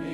Yeah.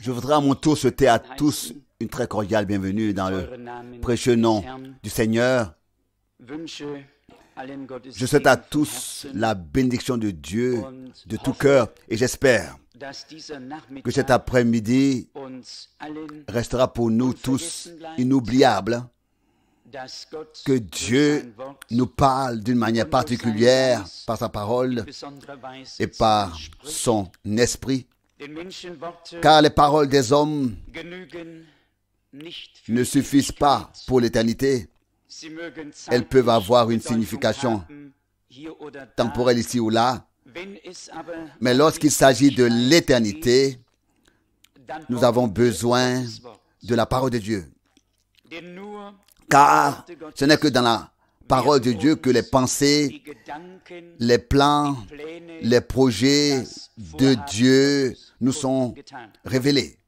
Je voudrais à mon tour souhaiter à tous une très cordiale bienvenue dans le précieux nom du Seigneur. Je souhaite à tous la bénédiction de Dieu de tout cœur et j'espère que cet après-midi restera pour nous tous inoubliable, que Dieu nous parle d'une manière particulière par sa parole et par son esprit car les paroles des hommes ne suffisent pas pour l'éternité. Elles peuvent avoir une signification temporelle ici ou là, mais lorsqu'il s'agit de l'éternité, nous avons besoin de la parole de Dieu. Car ce n'est que dans la parole de Dieu que les pensées, les plans, les projets de Dieu nous sont révélés.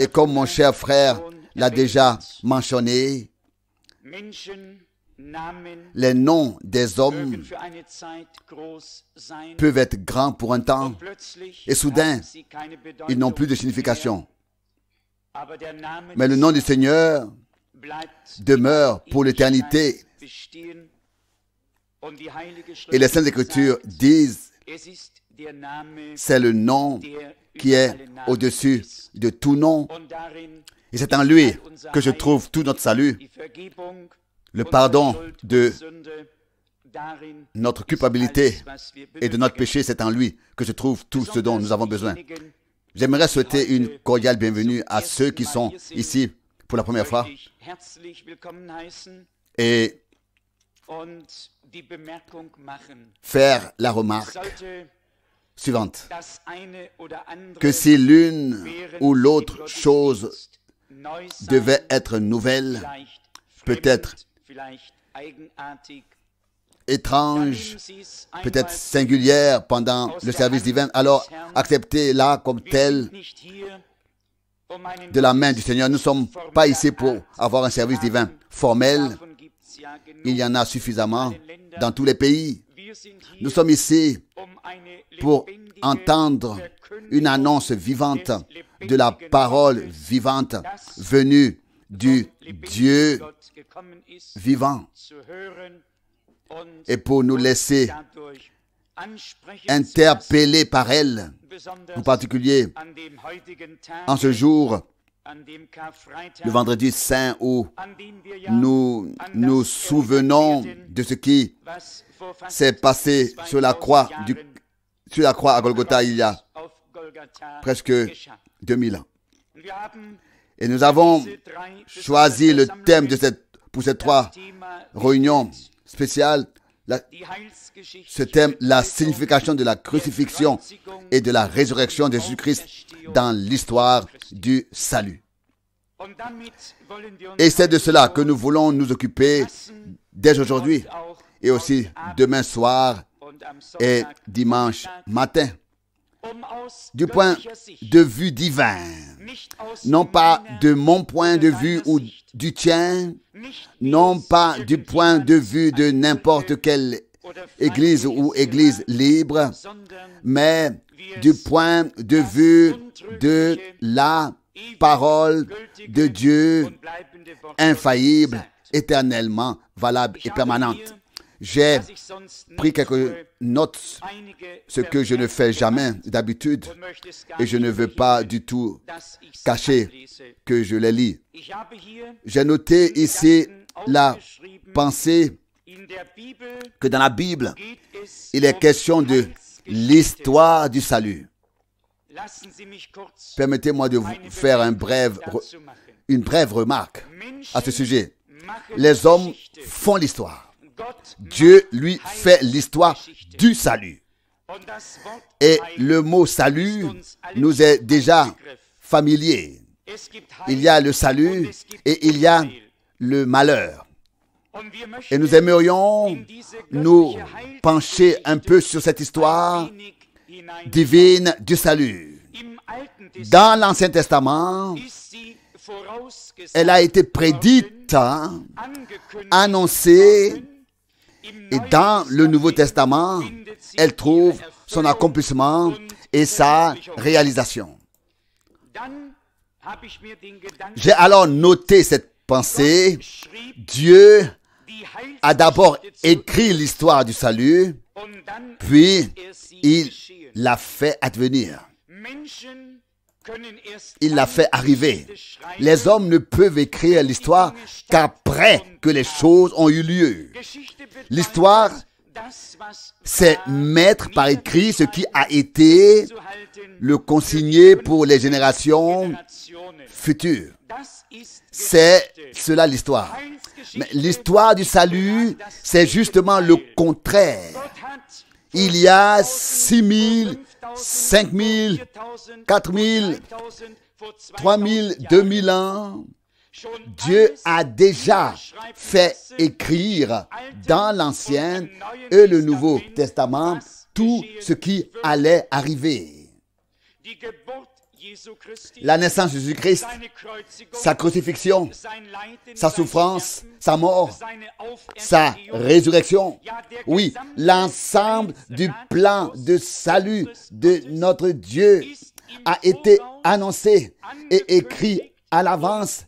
Et comme mon cher frère l'a déjà mentionné, les noms des hommes peuvent être grands pour un temps et soudain, ils n'ont plus de signification. Mais le nom du Seigneur demeure pour l'éternité. Et les Saintes Écritures disent, c'est le nom qui est au-dessus de tout nom. Et c'est en lui que je trouve tout notre salut, le pardon de notre culpabilité et de notre péché. C'est en lui que je trouve tout ce dont nous avons besoin. J'aimerais souhaiter une cordiale bienvenue à ceux qui sont ici pour la première fois. Et faire la remarque suivante, que si l'une ou l'autre chose devait être nouvelle, peut-être étrange, peut-être singulière pendant le service divin, alors acceptez-la comme telle de la main du Seigneur. Nous ne sommes pas ici pour avoir un service divin formel. Il y en a suffisamment dans tous les pays. Nous sommes ici pour entendre une annonce vivante de la parole vivante venue du Dieu vivant et pour nous laisser interpellé par elle, en particulier en ce jour, le vendredi saint où nous nous souvenons de ce qui s'est passé sur la croix du, sur la croix à Golgotha il y a presque 2000 ans. Et nous avons choisi le thème de cette, pour ces trois réunions spéciales ce thème, la signification de la crucifixion et de la résurrection de Jésus-Christ dans l'histoire du salut. Et c'est de cela que nous voulons nous occuper dès aujourd'hui et aussi demain soir et dimanche matin du point de vue divin, non pas de mon point de vue ou du tien, non pas du point de vue de n'importe quelle église ou église libre, mais du point de vue de la parole de Dieu infaillible, éternellement valable et permanente. J'ai pris quelques notes, ce que je ne fais jamais d'habitude, et je ne veux pas du tout cacher que je les lis. J'ai noté ici la pensée que dans la Bible, il est question de l'histoire du salut. Permettez-moi de vous faire une brève remarque à ce sujet. Les hommes font l'histoire. Dieu lui fait l'histoire du salut. Et le mot salut nous est déjà familier. Il y a le salut et il y a le malheur. Et nous aimerions nous pencher un peu sur cette histoire divine du salut. Dans l'Ancien Testament, elle a été prédite, hein, annoncée et dans le Nouveau Testament, elle trouve son accomplissement et sa réalisation. J'ai alors noté cette pensée. Dieu a d'abord écrit l'histoire du salut, puis il l'a fait advenir. Il l'a fait arriver. Les hommes ne peuvent écrire l'histoire qu'après que les choses ont eu lieu. L'histoire, c'est mettre par écrit ce qui a été le consigné pour les générations futures. C'est cela l'histoire. Mais l'histoire du salut, c'est justement le contraire. Il y a 6 000, 5 000, 4 000, 3 000, 2 000 ans, Dieu a déjà fait écrire dans l'Ancien et le Nouveau Testament tout ce qui allait arriver. La naissance de Jésus-Christ, sa crucifixion, sa souffrance, sa mort, sa résurrection. Oui, l'ensemble du plan de salut de notre Dieu a été annoncé et écrit à l'avance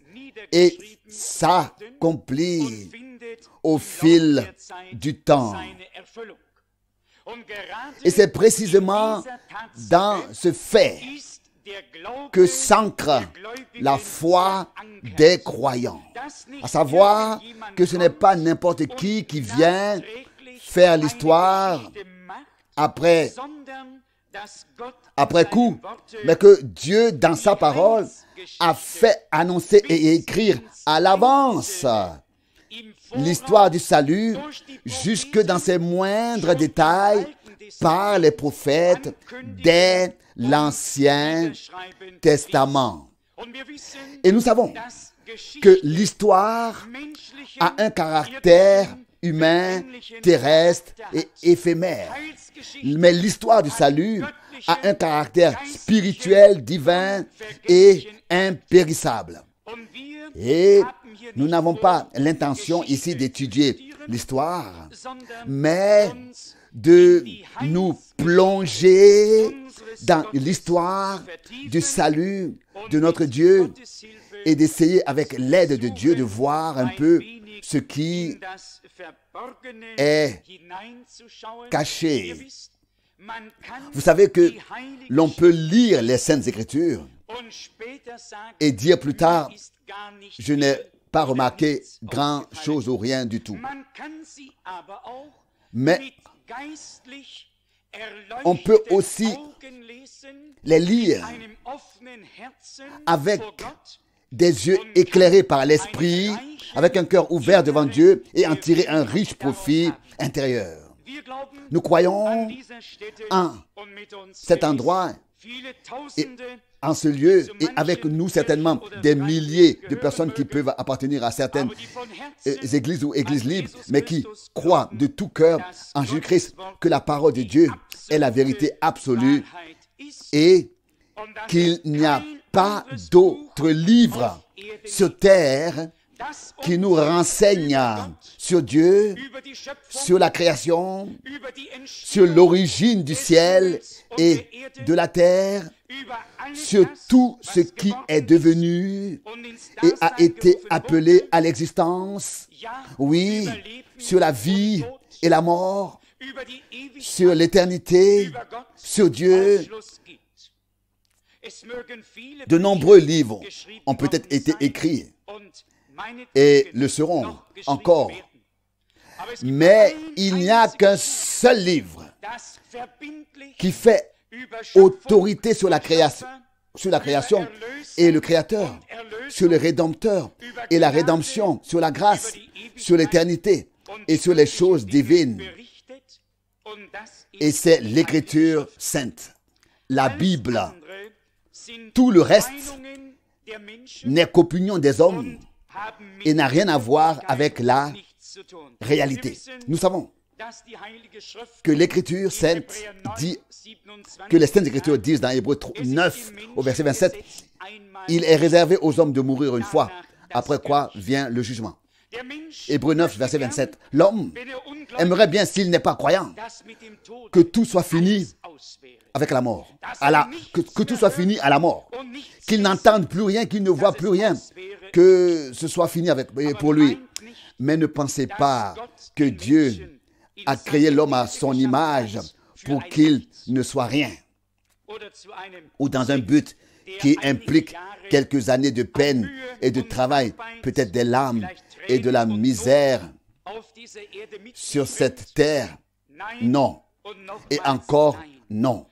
et s'accomplit au fil du temps. Et c'est précisément dans ce fait que s'ancre la foi des croyants. À savoir que ce n'est pas n'importe qui qui vient faire l'histoire après, après coup, mais que Dieu, dans sa parole, a fait annoncer et écrire à l'avance l'histoire du salut jusque dans ses moindres détails par les prophètes dès l'Ancien Testament. Et nous savons que l'histoire a un caractère humain, terrestre et éphémère. Mais l'histoire du salut a un caractère spirituel, divin et impérissable. Et nous n'avons pas l'intention ici d'étudier l'histoire, mais de nous plonger dans l'histoire du salut de notre Dieu et d'essayer avec l'aide de Dieu de voir un peu ce qui est caché vous savez que l'on peut lire les Saintes Écritures et dire plus tard, je n'ai pas remarqué grand chose ou rien du tout. Mais on peut aussi les lire avec des yeux éclairés par l'esprit, avec un cœur ouvert devant Dieu et en tirer un riche profit intérieur. Nous croyons en cet endroit et en ce lieu et avec nous certainement des milliers de personnes qui peuvent appartenir à certaines euh, églises ou églises libres, mais qui croient de tout cœur en Jésus-Christ que la parole de Dieu est la vérité absolue et qu'il n'y a pas d'autre livre sur terre qui nous renseigne sur Dieu, sur la création, sur l'origine du ciel et de la terre, sur tout ce qui est devenu et a été appelé à l'existence, oui, sur la vie et la mort, sur l'éternité, sur Dieu. De nombreux livres ont peut-être été écrits et le seront encore. Mais il n'y a qu'un seul livre qui fait autorité sur la création, sur la création et le créateur, sur le rédempteur et la rédemption, sur la grâce, sur l'éternité et sur les choses divines. Et c'est l'écriture sainte, la Bible. Tout le reste n'est qu'opinion des hommes et n'a rien à voir avec la réalité. Nous savons que l'Écriture sainte dit, que les saintes Écritures disent dans Hébreu 9 au verset 27, il est réservé aux hommes de mourir une fois, après quoi vient le jugement. Hébreu 9, verset 27. L'homme aimerait bien, s'il n'est pas croyant, que tout soit fini avec la mort. À la, que, tout soit fini à la mort. Qu'il n'entende plus rien, qu'il ne voit plus rien. Que ce soit fini avec, pour lui. Mais ne pensez pas que Dieu a créé l'homme à son image pour qu'il ne soit rien. Ou dans un but qui implique quelques années de peine et de travail, peut-être des larmes et de la misère sur cette terre. Non. Et encore non.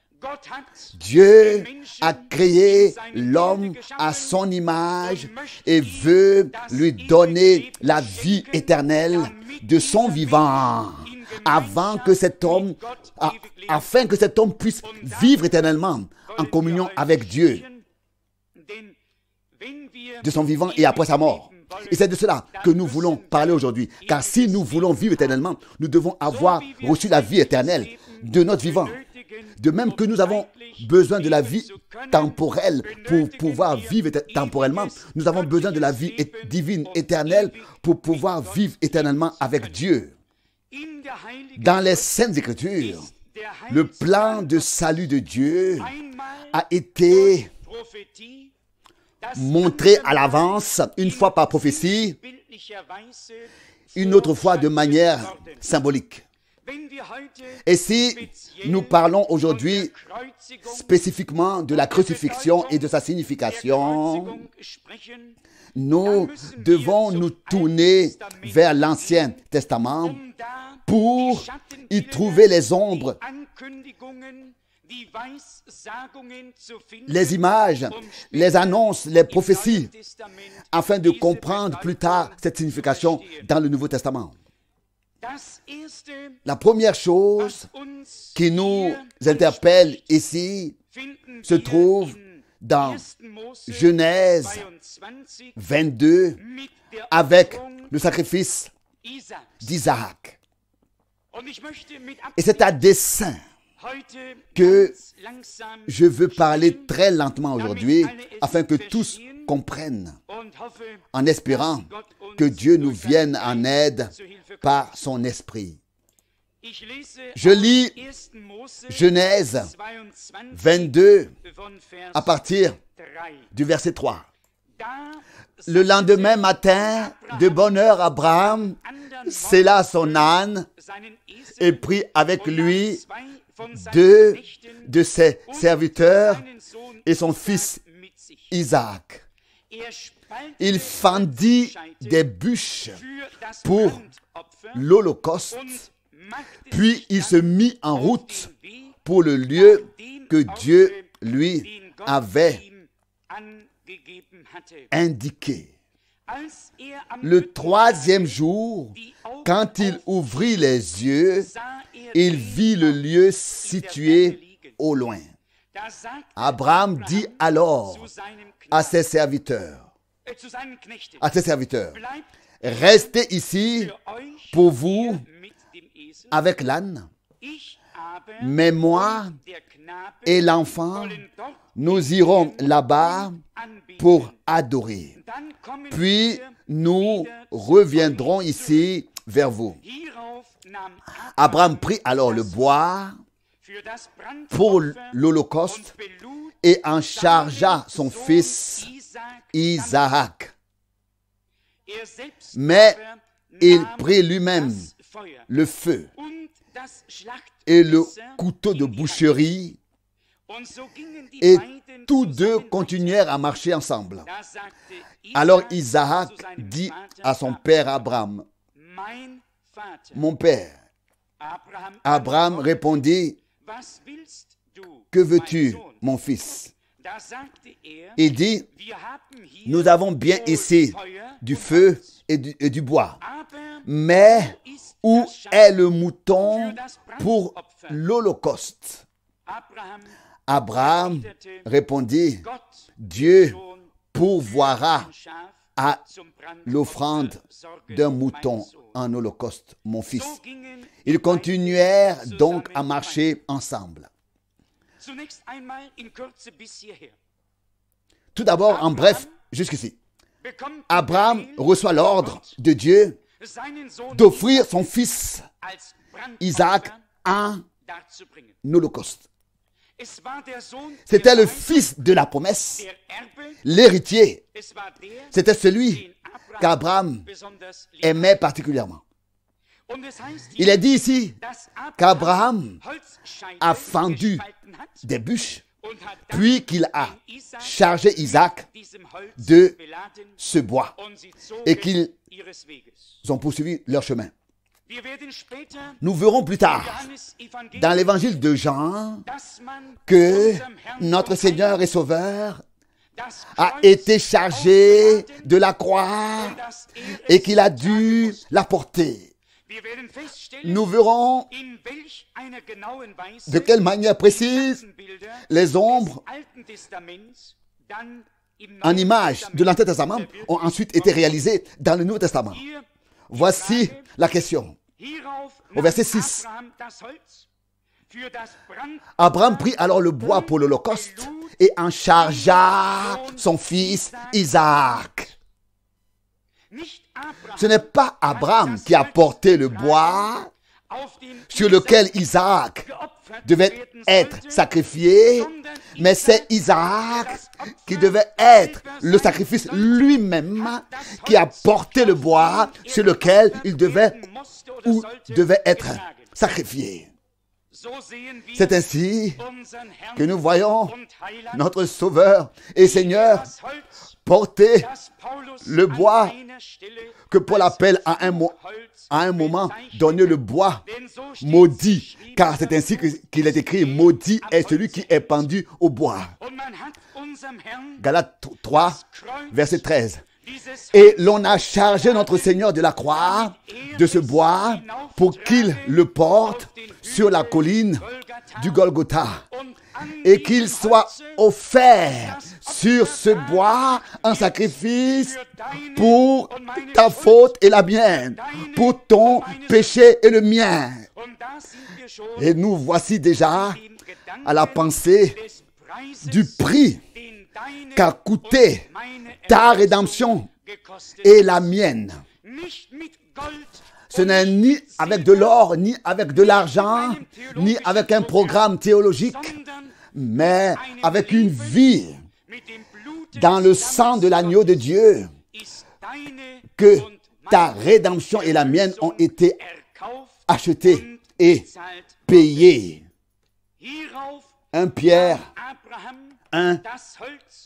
Dieu a créé l'homme à son image et veut lui donner la vie éternelle de son vivant avant que cet homme, afin que cet homme puisse vivre éternellement en communion avec Dieu de son vivant et après sa mort. Et c'est de cela que nous voulons parler aujourd'hui. Car si nous voulons vivre éternellement, nous devons avoir reçu la vie éternelle de notre vivant. De même que nous avons besoin de la vie temporelle pour pouvoir vivre temporellement, nous avons besoin de la vie divine éternelle pour pouvoir vivre éternellement avec Dieu. Dans les Saintes Écritures, le plan de salut de Dieu a été montré à l'avance, une fois par prophétie, une autre fois de manière symbolique. Et si nous parlons aujourd'hui spécifiquement de la crucifixion et de sa signification, nous devons nous tourner vers l'Ancien Testament um pour y trouver les ombres, les images, um les annonces, les prophéties, afin de comprendre plus tard cette signification dans le Nouveau Testament. La première chose qui nous interpelle ici se trouve dans Genèse 22 avec le sacrifice d'Isaac. Et c'est à dessein que je veux parler très lentement aujourd'hui afin que tous comprennent, en espérant que Dieu nous vienne en aide par son esprit. Je lis Genèse 22 à partir du verset 3. Le lendemain matin, de bonne heure, Abraham sella son âne et prit avec lui deux de ses serviteurs et son fils Isaac. Il fendit des bûches pour l'Holocauste, puis il se mit en route pour le lieu que Dieu lui avait indiqué. Er le troisième jour, quand il ouvrit les yeux, er il vit le lieu situé au loin. Abraham dit alors à ses serviteurs. Äh, à ses serviteurs. Restez ici pour vous avec l'âne. Mais moi et l'enfant, nous irons là-bas pour adorer. Puis nous reviendrons ici vers vous. Abraham prit alors le bois pour l'Holocauste et en chargea son fils Isaac. Mais il prit lui-même le feu et le couteau de boucherie et tous deux continuèrent à marcher ensemble. Alors Isaac dit à son père Abraham, Mon père, Abraham répondit, Que veux-tu mon fils. Il dit, nous avons bien essayé du feu et du, et du bois, mais où est le mouton pour l'Holocauste Abraham répondit, Dieu pourvoira à l'offrande d'un mouton en holocauste, mon fils. Ils continuèrent donc à marcher ensemble. Tout d'abord, en bref, jusqu'ici. Abraham reçoit l'ordre de Dieu d'offrir son fils Isaac en holocauste. C'était le fils de la promesse, l'héritier. C'était celui qu'Abraham aimait particulièrement. Il est dit ici qu'Abraham a fendu des bûches, puis qu'il a chargé Isaac de ce bois et qu'ils ont poursuivi leur chemin. Nous verrons plus tard dans l'évangile de Jean que notre Seigneur et Sauveur a été chargé de la croix er et qu'il a dû la porter nous verrons de quelle manière précise les ombres en image de l'Ancien Testament ont ensuite été réalisées dans le Nouveau Testament. Voici la question. Au verset 6. Abraham prit alors le bois pour l'Holocauste et en chargea son fils Isaac. Ce n'est pas Abraham qui a porté le bois sur lequel Isaac devait être sacrifié, mais c'est Isaac qui devait être le sacrifice lui-même qui a porté le bois sur lequel il devait ou devait être sacrifié. C'est ainsi que nous voyons notre Sauveur et Seigneur porter le bois que Paul appelle à un, à un moment donner le bois maudit, car c'est ainsi qu'il est écrit, maudit est celui qui est pendu au bois. Galates 3, verset 13. Et l'on a chargé notre Seigneur de la croix, de ce bois, pour qu'il le porte sur la colline du Golgotha et qu'il soit offert sur ce bois un sacrifice pour ta faute et la mienne, pour ton péché et le mien. Et nous voici déjà à la pensée du prix qu'a coûté ta rédemption et la mienne. Ce n'est ni avec de l'or, ni avec de l'argent, ni avec un programme théologique, mais avec une vie dans le sang de l'agneau de Dieu que ta rédemption et la mienne ont été achetées et payées. Un Pierre un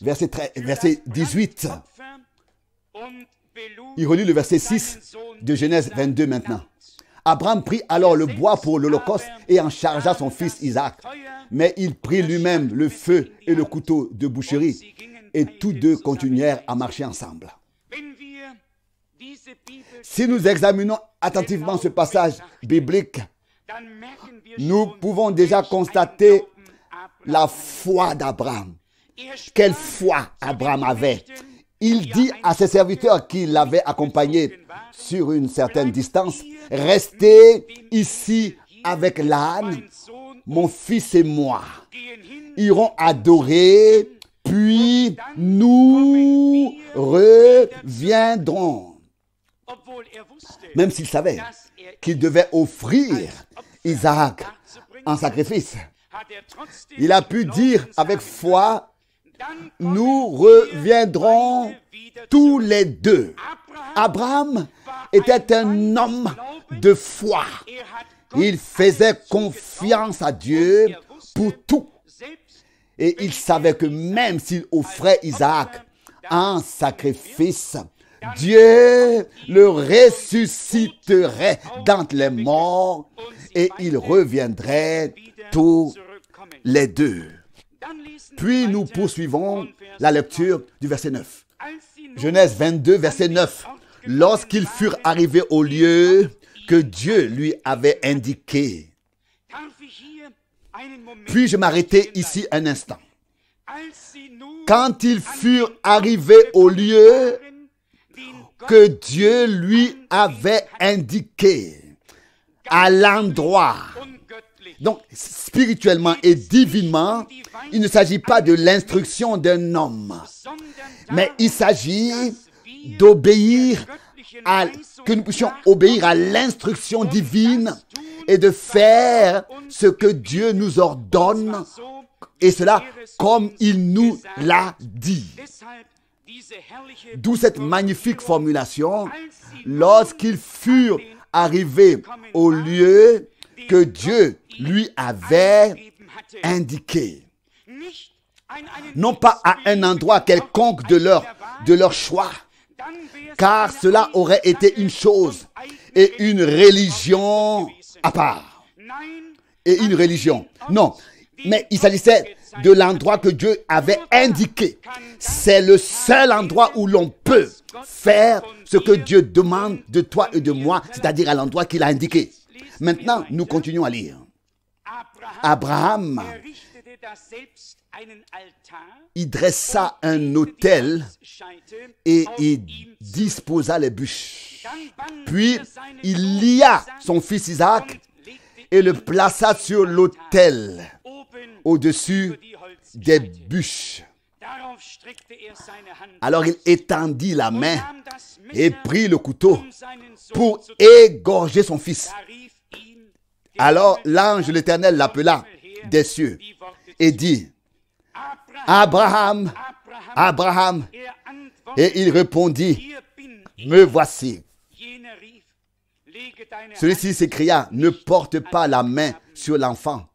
verset, verset 18. Il relit le verset 6 de Genèse 22 maintenant. Abraham prit alors le bois pour l'Holocauste et en chargea son fils Isaac. Mais il prit lui-même le feu et le couteau de boucherie et tous deux continuèrent à marcher ensemble. Si nous examinons attentivement ce passage biblique, nous pouvons déjà constater la foi d'Abraham. Quelle foi Abraham avait. Il dit à ses serviteurs qui l'avaient accompagné sur une certaine distance, restez ici avec l'âne, mon fils et moi. Irons adorer, puis nous reviendrons. Même s'il savait qu'il devait offrir Isaac en sacrifice, il a pu dire avec foi nous reviendrons tous les deux. Abraham était un homme de foi. Il faisait confiance à Dieu pour tout. Et il savait que même s'il offrait Isaac en sacrifice, Dieu le ressusciterait d'entre les morts et il reviendrait tous les deux. Puis nous poursuivons la lecture du verset 9. Genèse 22, verset 9. Lorsqu'ils furent arrivés au lieu que Dieu lui avait indiqué, puis-je m'arrêtais ici un instant Quand ils furent arrivés au lieu que Dieu lui avait indiqué, à l'endroit donc, spirituellement et divinement, il ne s'agit pas de l'instruction d'un homme, mais il s'agit d'obéir à, que nous puissions obéir à l'instruction divine et de faire ce que Dieu nous ordonne, et cela comme il nous l'a dit. D'où cette magnifique formulation, lorsqu'ils furent arrivés au lieu que Dieu lui avait indiqué. Non pas à un endroit quelconque de leur, de leur choix, car cela aurait été une chose et une religion à part. Et une religion. Non, mais il s'agissait de l'endroit que Dieu avait indiqué. C'est le seul endroit où l'on peut faire ce que Dieu demande de toi et de moi, c'est-à-dire à l'endroit qu'il a indiqué. Maintenant, nous continuons à lire. Abraham, il dressa un autel et il disposa les bûches. Puis il lia son fils Isaac et le plaça sur l'autel au-dessus des bûches. Alors il étendit la main et prit le couteau pour égorger son fils. Alors l'ange de l'Éternel l'appela des cieux et dit, Abraham, Abraham. Et il répondit, me voici. Celui-ci s'écria, ne porte pas la main sur l'enfant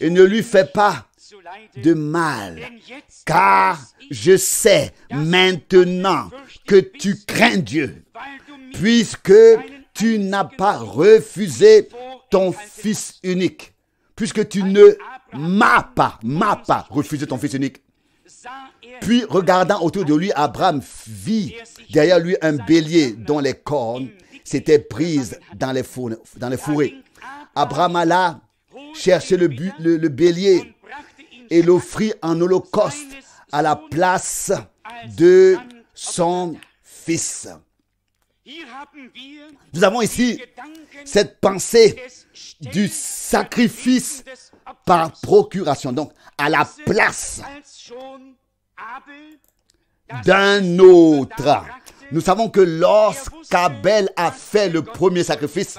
et ne lui fais pas de mal, car je sais maintenant que tu crains Dieu, puisque tu n'as pas refusé ton fils unique, puisque tu ne m'as pas, m'as pas refusé ton fils unique. Puis, regardant autour de lui, Abraham vit derrière lui un bélier dont les cornes s'étaient prises dans les, fourrés. Abraham alla chercher le bélier et l'offrit en holocauste à la place de son fils. Nous avons ici cette pensée du sacrifice par procuration, donc à la place d'un autre. Nous savons que er lorsqu'Abel a fait er le premier sacrifice,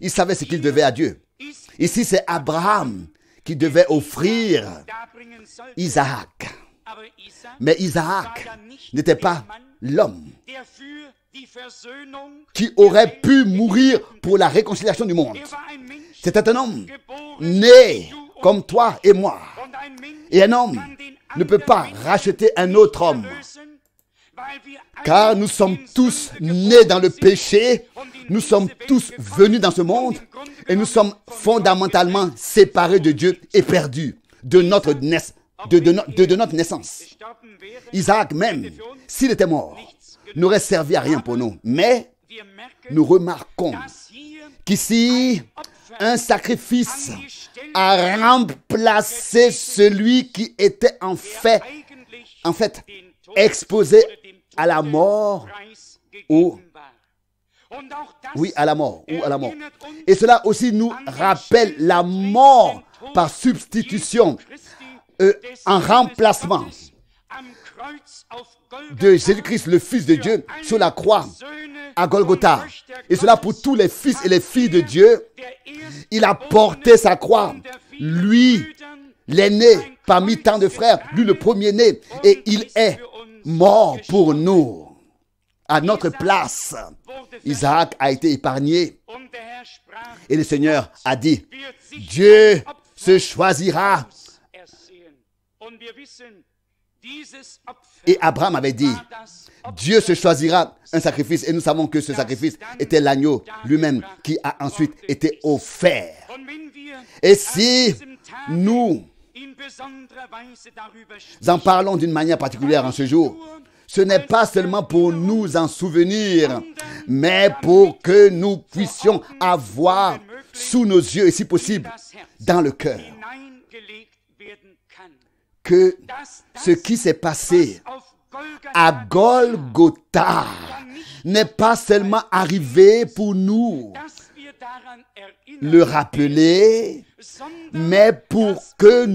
il savait ce qu'il devait à Dieu. Ici, c'est Abraham qui devait offrir Isaac. Mais Isaac n'était pas l'homme qui aurait pu mourir pour la réconciliation du monde. C'était un homme né comme toi et moi. Et un homme ne peut pas racheter un autre homme. Car nous sommes tous nés dans le péché, nous sommes tous venus dans ce monde et nous sommes fondamentalement séparés de Dieu et perdus de notre, notre naissance. Isaac même, s'il était mort, n'aurait servi à rien pour nous. Mais nous remarquons qu'ici, un sacrifice a remplacé celui qui était en fait, en fait exposé à la mort ou oui, à la mort ou à la mort. Et cela aussi nous rappelle la mort par substitution, euh, en remplacement de Jésus-Christ, le Fils de Dieu, sur la croix à Golgotha. Et cela pour tous les fils et les filles de Dieu. Il a porté sa croix. Lui, l'aîné, parmi tant de frères, lui le premier-né. Et il est mort pour nous. À notre place, Isaac a été épargné. Et le Seigneur a dit, Dieu se choisira et Abraham avait dit, Dieu se choisira un sacrifice. Et nous savons que ce sacrifice était l'agneau lui-même qui a ensuite été offert. Et si nous en parlons d'une manière particulière en ce jour, ce n'est pas seulement pour nous en souvenir, mais pour que nous puissions avoir sous nos yeux et si possible dans le cœur que ce qui s'est passé à Golgotha n'est pas seulement arrivé pour nous le rappeler, mais pour que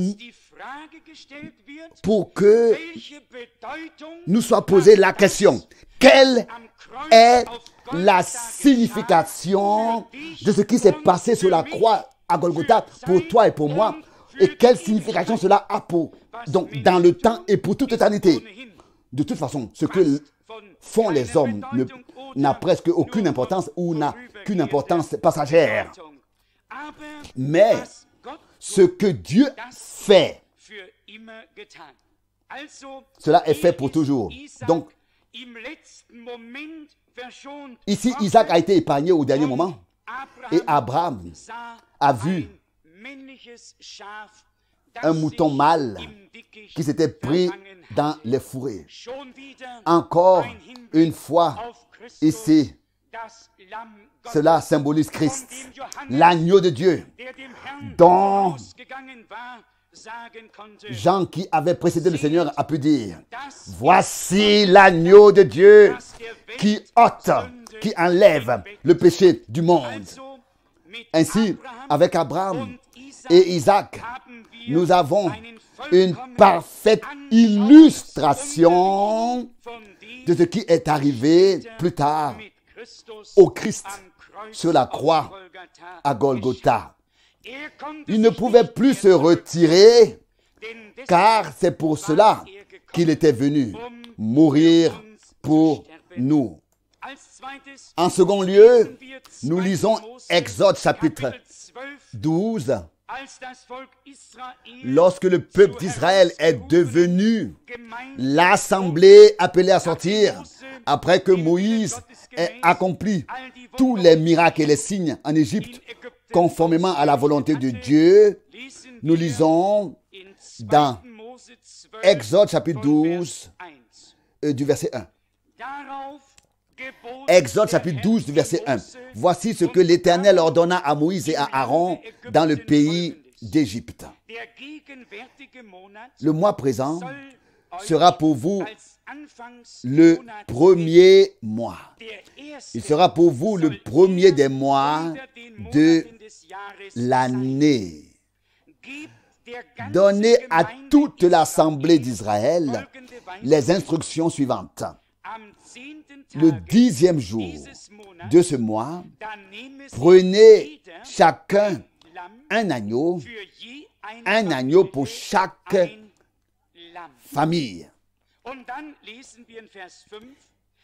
nous soit posés la question, quelle est la signification de ce qui s'est passé sur la croix à Golgotha pour toi et pour moi et quelle signification cela a pour, donc, dans le temps et pour toute éternité. De toute façon, ce que font les hommes n'a presque aucune importance ou n'a qu'une importance passagère. Mais ce que Dieu fait, cela est fait pour toujours. Donc, ici, Isaac a été épargné au dernier moment et Abraham a vu un mouton mâle qui s'était pris dans les fourrés. Encore une fois, ici, cela symbolise Christ, l'agneau de Dieu, dont Jean qui avait précédé le Seigneur a pu dire, voici l'agneau de Dieu qui ôte, qui enlève le péché du monde. Ainsi, avec Abraham et Isaac, nous avons une parfaite illustration de ce qui est arrivé plus tard au Christ sur la croix à Golgotha. Il ne pouvait plus se retirer car c'est pour cela qu'il était venu mourir pour nous. En second lieu, nous lisons Exode chapitre 12 Lorsque le peuple d'Israël est devenu l'assemblée appelée à sortir, après que Moïse ait accompli tous les miracles et les signes en Égypte, conformément à la volonté de Dieu, nous lisons dans Exode chapitre 12 euh, du verset 1. Exode chapitre 12 verset 1. Voici ce que l'Éternel ordonna à Moïse et à Aaron dans le pays d'Égypte. Le mois présent sera pour vous le premier mois. Il sera pour vous le premier des mois de l'année. Donnez à toute l'assemblée d'Israël les instructions suivantes le dixième jour de ce mois, prenez chacun un agneau, un agneau pour chaque famille.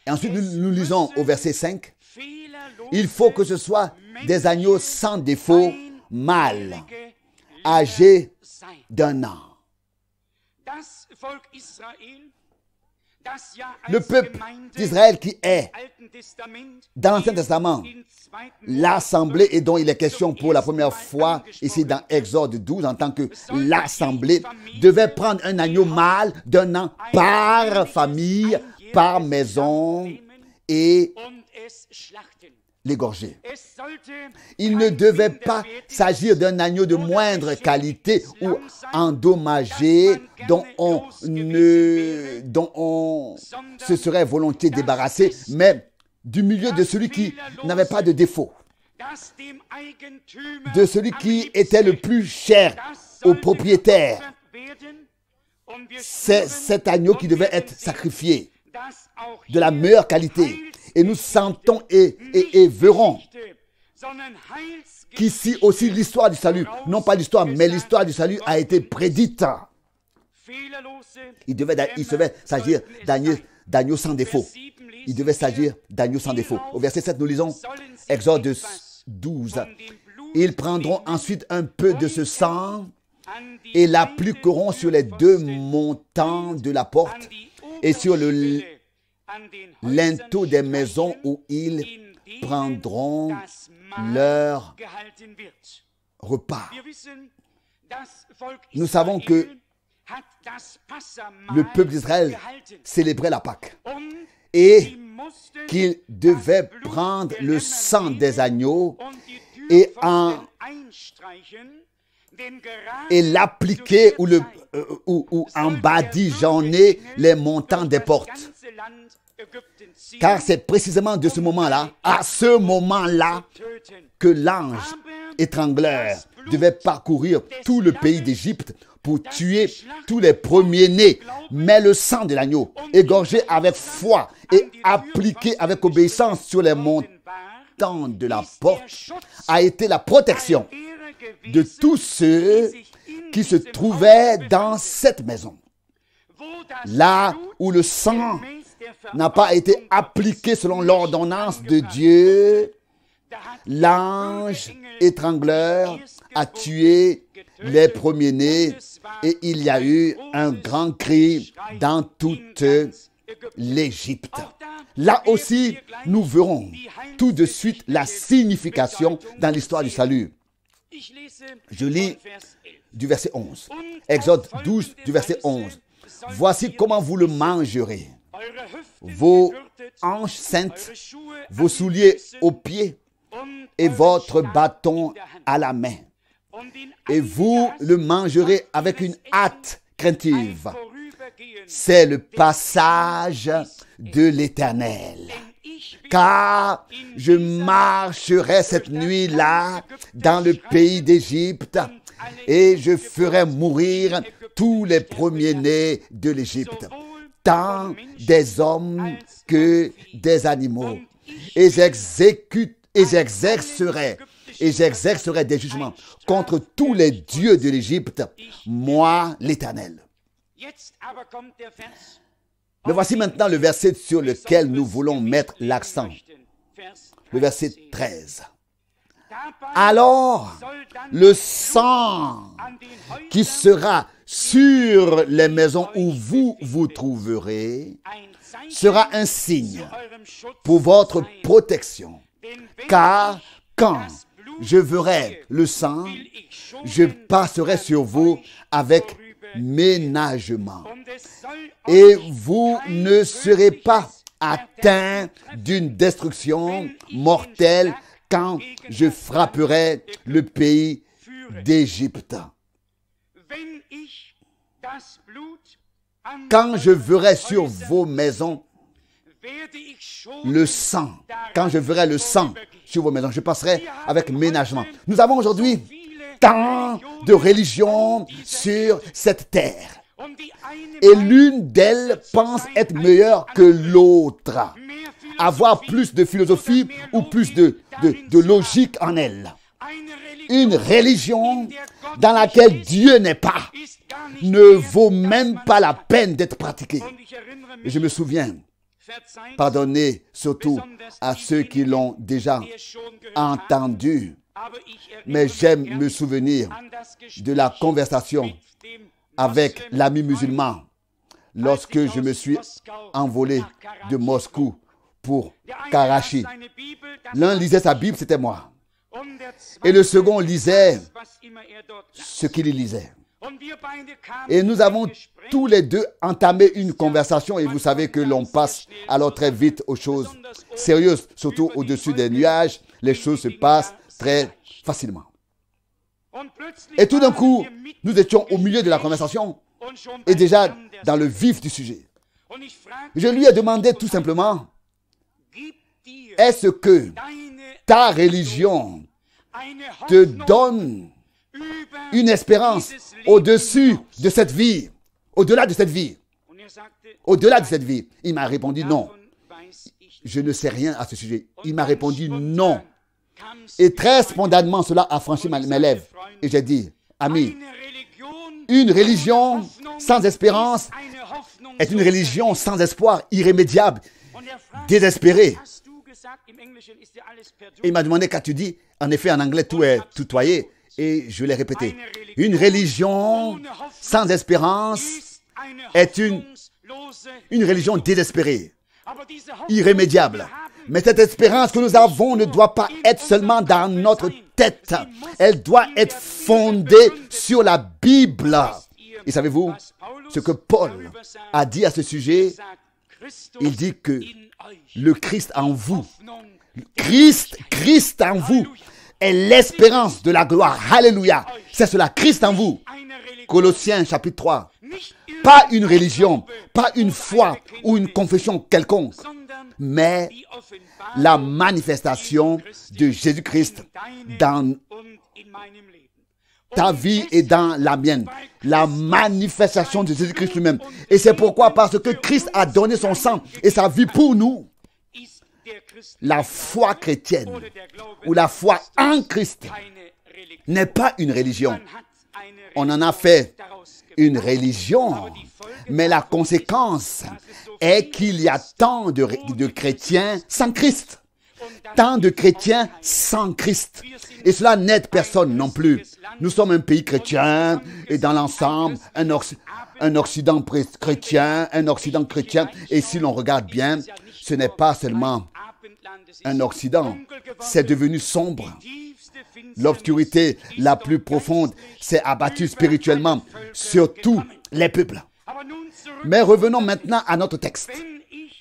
Et ensuite, nous, lisons au verset 5, il faut que ce soit des agneaux sans défaut, mâles, âgés d'un an le peuple d'Israël qui est dans l'Ancien Testament, l'assemblée et dont il est question pour la première fois ici dans Exode 12 en tant que l'assemblée devait prendre un agneau mâle d'un an par famille, par maison et l'égorger. Il ne devait pas s'agir d'un agneau de moindre qualité ou endommagé dont on, ne, dont on se serait volontiers débarrassé, mais du milieu de celui qui n'avait pas de défaut, de celui qui était le plus cher au propriétaire. C'est cet agneau qui devait être sacrifié de la meilleure qualité et nous sentons et, et, verrons qu'ici aussi l'histoire du salut, non pas l'histoire, mais l'histoire du salut a été prédite. Il devait, il devait s'agir d'agneau sans défaut. Il devait s'agir d'agneau sans défaut. Au verset 7, nous lisons Exode 12. Ils prendront ensuite un peu de ce sang et l'appliqueront sur les deux montants de la porte et sur le, tout des maisons où ils prendront leur repas. Nous savons que le peuple d'Israël célébrait la Pâque et qu'il devait prendre le sang des agneaux et l'appliquer ou, le, euh, les montants des portes car c'est précisément de ce moment-là, à ce moment-là, que l'ange étrangleur devait parcourir tout le pays d'Égypte pour tuer tous les premiers-nés. Mais le sang de l'agneau, égorgé avec foi et appliqué avec obéissance sur les montants de la porte, a été la protection de tous ceux qui se trouvaient dans cette maison. Là où le sang n'a pas été appliqué selon l'ordonnance de Dieu, l'ange étrangleur a tué les premiers-nés et il y a eu un grand cri dans toute l'Égypte. Là aussi, nous verrons tout de suite la signification dans l'histoire du salut. Je lis du verset 11. Exode 12 du verset 11. Voici comment vous le mangerez vos hanches saintes, vos souliers aux pieds et votre bâton à la main. Et vous le mangerez avec une hâte craintive. C'est le passage de l'Éternel. Car je marcherai cette nuit-là dans le pays d'Égypte et je ferai mourir tous les premiers-nés de l'Égypte tant des hommes que des animaux. Et j'exécute, et j'exercerai, et j'exercerai des jugements contre tous les dieux de l'Égypte, moi l'Éternel. Mais voici maintenant le verset sur lequel nous voulons mettre l'accent. Le verset 13. Alors, le sang qui sera sur les maisons où vous vous trouverez sera un signe pour votre protection. Car quand je verrai le sang, je passerai sur vous avec ménagement. Et vous ne serez pas atteint d'une destruction mortelle quand je frapperai le pays d'Égypte. Quand je verrai sur vos maisons le sang, quand je verrai le sang sur vos maisons, je passerai avec ménagement. Nous avons aujourd'hui tant de religions sur cette terre. Um Et l'une d'elles pense être meilleure que l'autre. Avoir plus de philosophie ou plus de, de, logique en elle une religion dans laquelle Dieu n'est pas ne vaut même pas la peine d'être pratiquée. je me souviens, pardonnez surtout à ceux qui l'ont déjà entendu, mais j'aime me souvenir de la conversation avec l'ami musulman lorsque je me suis envolé de Moscou pour Karachi. L'un lisait sa Bible, c'était moi. Et le second lisait ce qu'il lisait. Et nous avons tous les deux entamé une conversation et vous savez que l'on passe alors très vite aux choses sérieuses, surtout au-dessus des nuages, les choses se passent très facilement. Et tout d'un coup, nous étions au milieu de la conversation et déjà dans le vif du sujet. Je lui ai demandé tout simplement, est-ce que ta religion te donne une espérance au-dessus de cette vie, au-delà de cette vie, au-delà de cette vie. Il m'a répondu non. Je ne sais rien à ce sujet. Il m'a répondu non. Et très spontanément, cela a franchi mes lèvres. Et j'ai dit, ami, une religion sans espérance est une religion sans espoir, irrémédiable, désespérée il m'a demandé qu'as-tu dit En effet, en anglais, tout est tutoyé. Et je l'ai répété. Une religion sans espérance est une, une religion désespérée, ah, bah, irrémédiable. Mais cette espérance que nous avons ne doit pas être seulement dans notre tête. Elle doit être fondée sur la Bible. Et savez-vous ce que Paul a dit à ce sujet Il dit que le Christ en vous. Christ, Christ en vous est l'espérance de la gloire. Alléluia. C'est cela, Christ en vous. Colossiens chapitre 3. Pas une religion, pas une foi ou une confession quelconque, mais la manifestation de Jésus-Christ dans ta vie est dans la mienne. La manifestation de Jésus-Christ lui-même. Et c'est pourquoi, parce que Christ a donné son sang et sa vie pour nous, la foi chrétienne ou la foi en Christ n'est pas une religion. On en a fait une religion, mais la conséquence est qu'il y a tant de, de chrétiens sans Christ tant de chrétiens sans Christ. Et cela n'aide personne non plus. Nous sommes un pays chrétien et dans l'ensemble, un, Occident chrétien, un Occident chrétien. Et si l'on regarde bien, ce n'est pas seulement un Occident, c'est devenu sombre. L'obscurité la plus profonde s'est abattue spirituellement sur tous les peuples. Mais revenons maintenant à notre texte.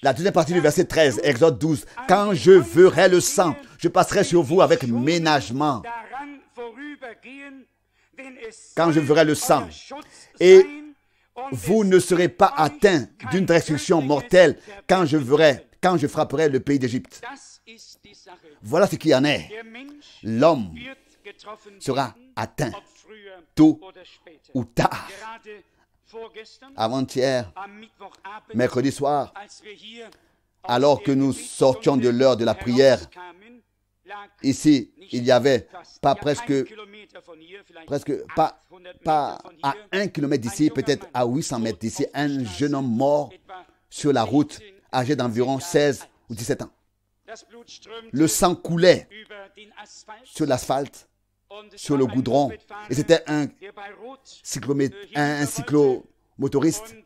La deuxième partie du verset 13, Exode 12. Quand je verrai le sang, je passerai sur vous avec ménagement. Quand je verrai le sang. Et vous ne serez pas atteints d'une destruction mortelle quand je verrai, quand je frapperai le pays d'Égypte. Voilà ce qu'il en est. L'homme sera atteint tôt ou tard avant-hier, mercredi soir, alors que nous sortions de l'heure de la prière, ici, il y avait pas presque, presque pas, à un kilomètre d'ici, peut-être à 800 mètres d'ici, un jeune homme mort sur la route, âgé d'environ 16 ou 17 ans. Le sang coulait sur l'asphalte sur le goudron. Et c'était un, cyclomotoriste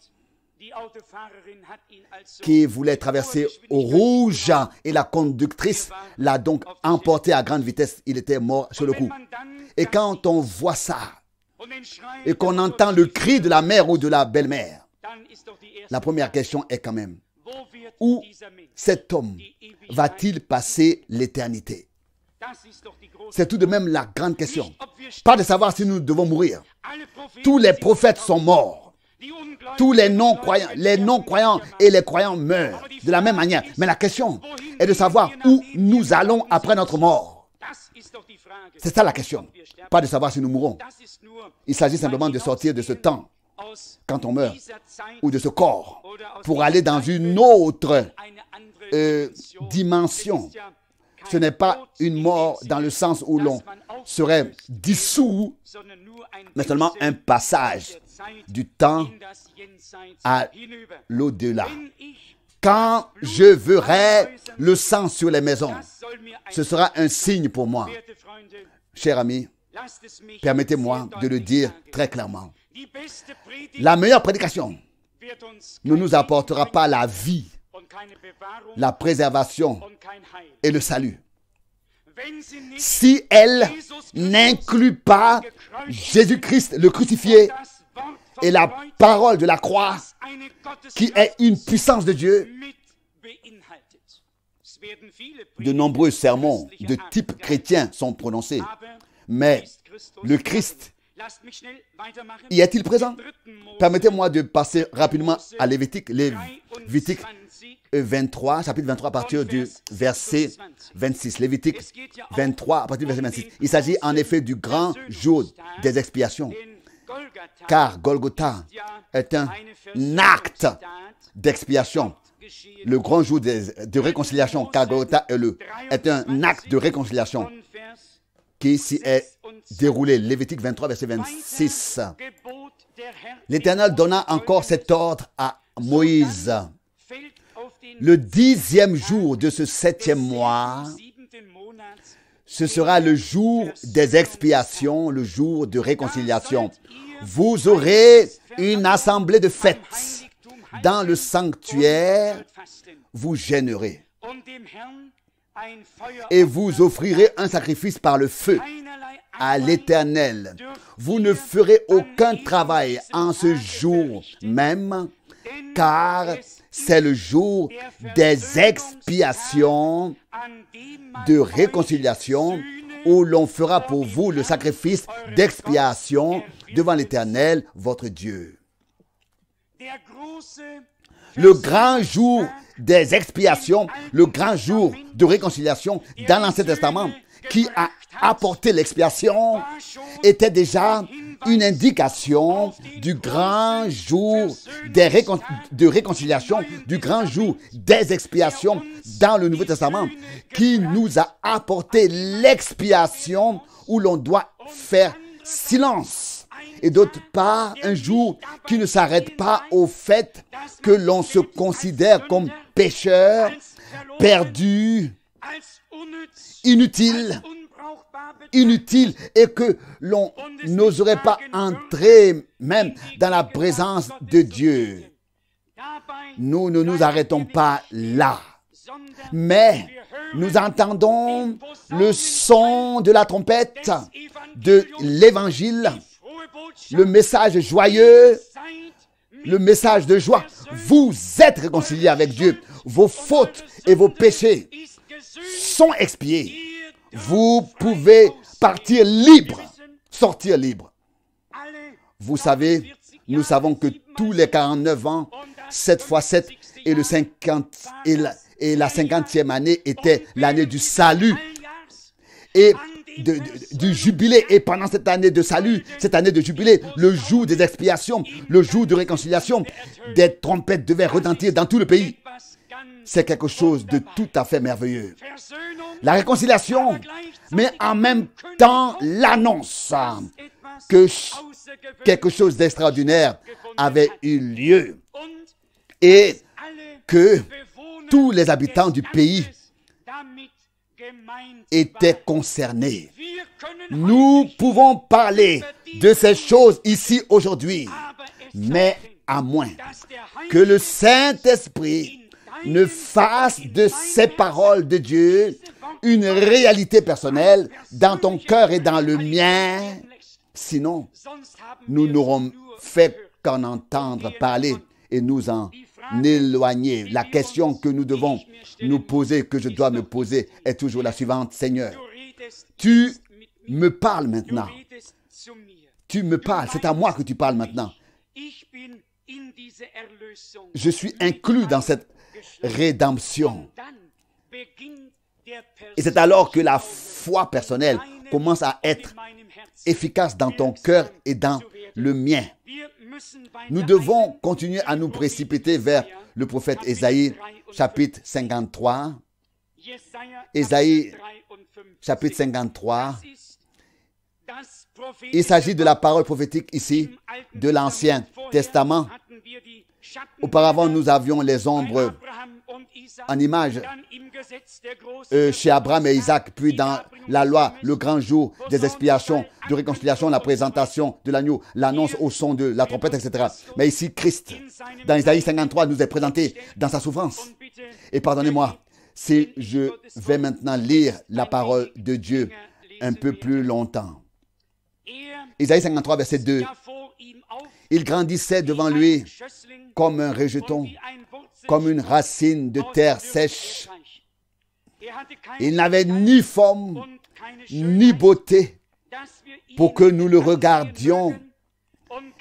qui voulait traverser au rouge et la conductrice l'a donc emporté à grande vitesse. Il était mort sur le coup. Et quand on voit ça et qu'on entend le cri de la mère ou de la belle-mère, la première question est quand même, où cet homme va-t-il passer l'éternité c'est tout de même la grande question. Pas de savoir si nous devons mourir. Ah, Tous les prophètes sont morts. Tous les non-croyants, les non-croyants et les croyants meurent de la même manière. Mais la question est de savoir où nous allons après notre mort. C'est ça la question. Pas de savoir si nous mourons. Il s'agit simplement de sortir de ce temps quand on meurt ou de ce corps pour aller dans une autre euh, dimension ce n'est pas une mort dans le sens où l'on serait dissous, mais seulement un passage du temps à l'au-delà. Quand je verrai le sang sur les maisons, ce sera un signe pour moi. Cher ami, permettez-moi de le dire très clairement. La meilleure prédication ne nous apportera pas la vie la préservation et le salut. Si elle n'inclut pas Jésus-Christ le crucifié et la parole de la croix, qui est une puissance de Dieu, de nombreux sermons de type chrétien sont prononcés. Mais le Christ, y est-il présent Permettez-moi de passer rapidement à Lévitique. Lévitique 23, chapitre 23 à partir du verset 26, Lévitique 23 à partir du verset 26. Il s'agit en effet du grand jour des expiations, car Golgotha est un acte d'expiation. Le grand jour de, réconciliation, car Golgotha est, le, est un acte de réconciliation qui s'y est déroulé. Lévitique 23, verset 26. L'Éternel donna encore cet ordre à Moïse le dixième jour de ce septième mois, ce sera le jour des expiations, le jour de réconciliation. Vous aurez une assemblée de fêtes dans le sanctuaire. Vous gênerez et vous offrirez un sacrifice par le feu à l'Éternel. Vous ne ferez aucun travail en ce jour même, car c'est le jour des expiations, de réconciliation, où l'on fera pour vous le sacrifice d'expiation devant l'Éternel, votre Dieu. Le grand jour des expiations, le grand jour de réconciliation dans l'Ancien Testament, qui a apporté l'expiation était déjà une indication du grand jour de réconciliation, du grand jour des expiations dans le Nouveau Testament, qui nous a apporté l'expiation où l'on doit faire silence. Et d'autre part, un jour qui ne s'arrête pas au fait que l'on se considère comme pécheur, perdu, inutile, inutile, et que l'on n'oserait pas entrer même dans la présence de Dieu. Nous ne nous arrêtons pas là, mais nous entendons le son de la trompette de l'évangile, le message joyeux, le message de joie. Vous êtes réconciliés avec Dieu. Vos fautes et vos péchés sont expiés, vous pouvez partir libre, sortir libre. Vous savez, nous savons que tous les 49 ans, 7 fois 7 et, le 50, et, la, 50e année était l'année du salut et du jubilé. Et pendant cette année de salut, cette année de jubilé, le jour des expiations, le jour de réconciliation, des trompettes devaient retentir dans tout le pays c'est quelque chose de tout à fait merveilleux. La réconciliation, mais en même temps l'annonce que quelque chose d'extraordinaire avait eu lieu et que tous les habitants du pays étaient concernés. Nous pouvons parler de ces choses ici aujourd'hui, mais à moins que le Saint-Esprit ne fasse de ces paroles de Dieu une réalité personnelle dans ton cœur et dans le mien. Sinon, nous n'aurons fait qu'en entendre parler et nous en éloigner. La question que nous devons nous poser, que je dois me poser, est toujours la suivante. Seigneur, tu me parles maintenant. Tu me parles. C'est à moi que tu parles maintenant. Je suis inclus dans cette rédemption. Et c'est alors que la foi personnelle commence à être efficace dans ton cœur et dans le mien. Nous devons continuer à nous précipiter vers le prophète Ésaïe, chapitre 53. Ésaïe, chapitre 53. Il s'agit de la parole prophétique ici de l'Ancien Testament. Auparavant, nous avions les ombres en image euh, chez Abraham et Isaac, puis dans la loi, le grand jour des expiations, de réconciliation, la présentation de l'agneau, l'annonce au son de la trompette, etc. Mais ici, Christ, dans Isaïe 53, nous est présenté dans sa souffrance. Et pardonnez-moi si je vais maintenant lire la parole de Dieu un peu plus longtemps. Isaïe 53, verset 2. Il grandissait devant lui comme un rejeton, comme une racine de terre sèche. Il n'avait ni forme, ni beauté pour que nous le regardions,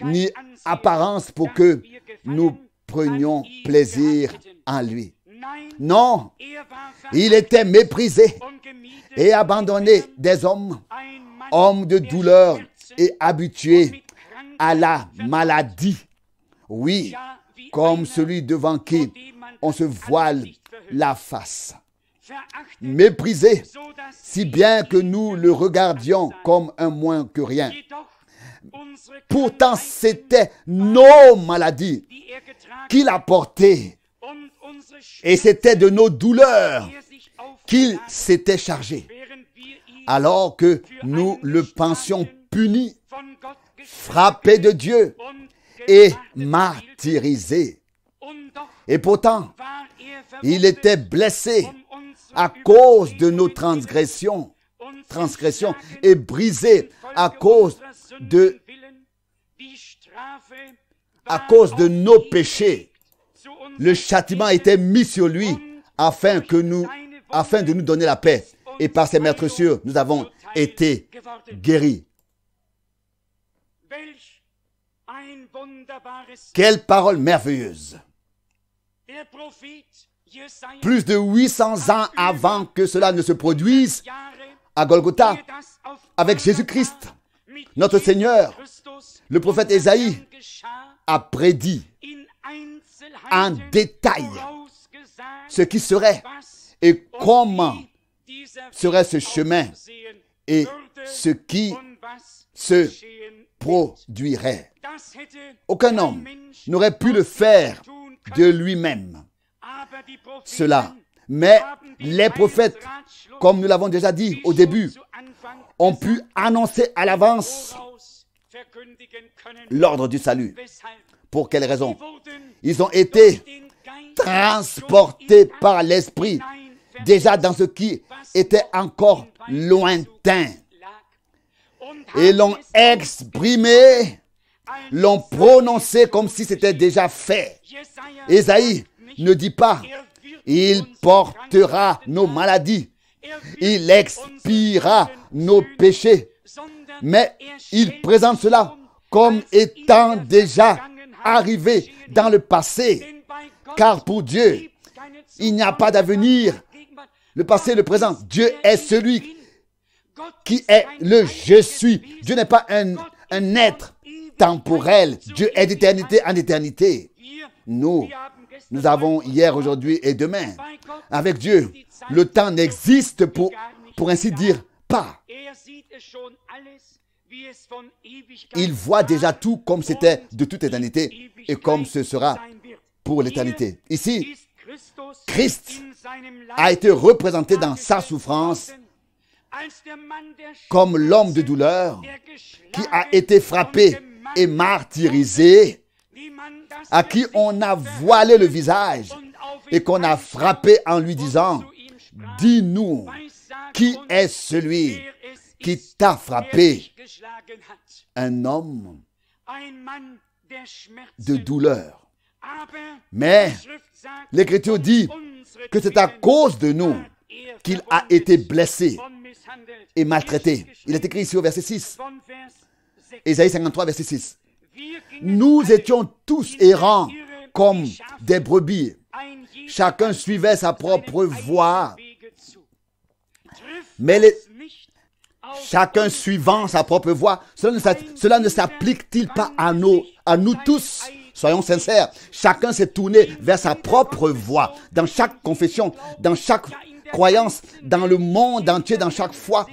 ni apparence pour que nous prenions plaisir en lui. Non, il était méprisé et abandonné des hommes, hommes de douleur et habitués à la maladie. Oui, comme celui devant qui on se voile la face. Méprisé, si bien que nous le regardions comme un moins que rien. Pourtant, c'était nos maladies qu'il a Et c'était de nos douleurs qu'il s'était chargé. Alors que nous le pensions puni frappé de Dieu et martyrisé. Et pourtant, il était blessé à cause de nos transgressions, transgressions et brisé à cause de à cause de nos péchés. Le châtiment était mis sur lui afin que nous afin de nous donner la paix. Et par ses maîtres sûrs, nous avons été guéris. Quelle parole merveilleuse! Plus de 800 ans avant que cela ne se produise, à Golgotha, avec Jésus-Christ, notre Seigneur, le prophète Ésaïe a prédit en détail ce qui serait et comment serait ce chemin et ce qui se produirait. Aucun homme n'aurait pu le faire de lui-même. Cela. Mais les prophètes, comme nous l'avons déjà dit au début, ont pu annoncer à l'avance l'ordre du salut. Pour quelle raison Ils ont été transportés par l'Esprit déjà dans ce qui était encore lointain et l'ont exprimé, l'ont prononcé comme si c'était déjà fait. Esaïe ne dit pas, il portera nos maladies, il expira nos péchés, mais il présente cela comme étant déjà arrivé dans le passé, car pour Dieu, il n'y a pas d'avenir. Le passé et le présent, Dieu est celui qui est le je suis. Dieu n'est pas un, être temporel. Dieu est d'éternité en éternité. Nous, nous avons hier, aujourd'hui et demain. Avec Dieu, le temps n'existe pour, pour ainsi dire pas. Il voit déjà tout comme c'était de toute éternité et comme ce sera pour l'éternité. Ici, Christ a été représenté dans sa souffrance comme l'homme de douleur qui a été frappé et martyrisé, à qui on a voilé le visage et qu'on a frappé en lui disant, dis-nous, qui est celui qui t'a frappé Un homme de douleur. Mais l'Écriture dit que c'est à cause de nous qu'il a été blessé et maltraité. Il est écrit ici au verset 6. Ésaïe 53, verset 6. Nous étions tous errants comme des brebis. Chacun suivait sa propre voie. Mais chacun suivant sa propre voie, cela ne s'applique-t-il pas à nous, à nous tous Soyons sincères, chacun s'est tourné vers sa propre voie. Dans chaque confession, dans chaque croyance dans le monde entier, dans chaque foi,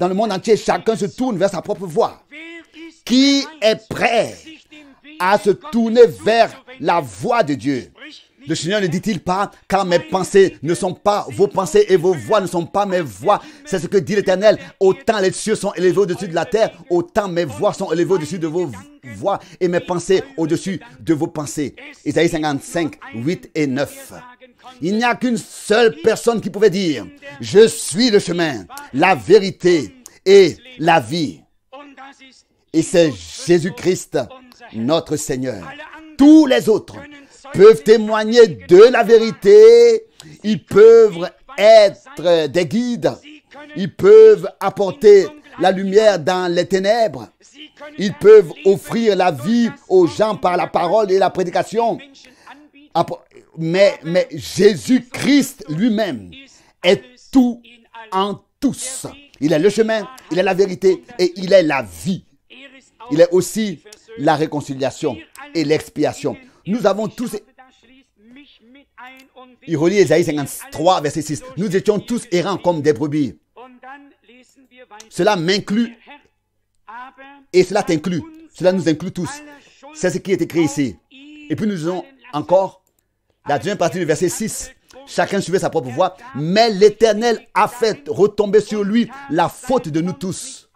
dans le monde entier, chacun se tourne vers sa propre voie. Qui est prêt à se tourner vers la voie de Dieu le Seigneur ne dit-il pas, car mes pensées ne sont pas vos pensées et vos voix ne sont pas mes voix. C'est ce que dit l'Éternel. Autant les cieux sont élevés au-dessus de la terre, autant mes voix sont élevées au-dessus de vos voix et mes pensées au-dessus de vos pensées. Isaïe 55, 8 et 9. Il n'y a qu'une seule personne qui pouvait dire, je suis le chemin, la vérité et la vie. Et c'est Jésus-Christ, notre Seigneur. Tous les autres peuvent témoigner de la vérité. Ils peuvent être des guides. Ils peuvent apporter la lumière dans les ténèbres. Ils peuvent offrir la vie aux gens par la parole et la prédication mais, mais Jésus-Christ lui-même est tout en tous. Il est le chemin, il est la vérité et il est la vie. Il est aussi la réconciliation et l'expiation. Nous avons tous... Il relie Esaïe 53, verset 6. Nous étions tous errants comme des brebis. Cela m'inclut et cela t'inclut. Cela nous inclut tous. C'est ce qui est écrit ici. Et puis nous disons encore, la deuxième partie du verset 6. Chacun suivait sa propre voie, mais l'Éternel a fait retomber sur lui la faute de nous tous.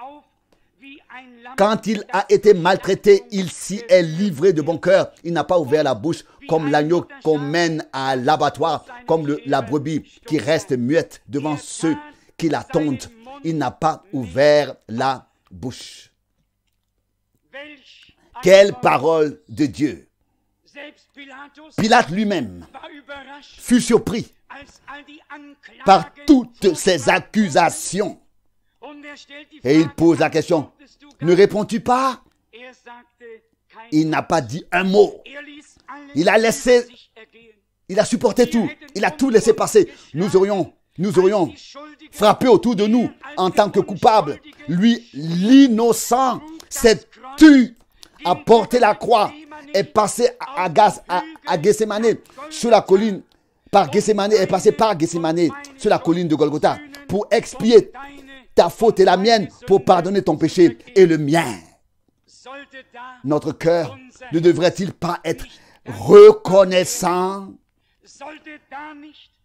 Quand il a été maltraité, il s'y est livré de bon cœur. Il n'a pas ouvert la bouche comme l'agneau qu'on mène à l'abattoir, comme la brebis qui reste muette devant ceux qui la tondent. Il n'a pas ouvert la bouche. Quelle parole de Dieu Pilate lui-même fut surpris par toutes ces accusations. Et il pose la question, ne réponds-tu pas Il n'a pas dit un mot. Il a laissé, il a supporté tout, il a tout laissé passer. Nous aurions, nous aurions frappé autour de nous en tant que coupable. Lui, l'innocent, s'est tu à porter la croix est passé à, sur la colline, par est passé par Gethsemane, sur la colline de Golgotha, pour expier ta faute et la mienne, pour pardonner ton péché et le mien. Notre cœur ne devrait-il pas être reconnaissant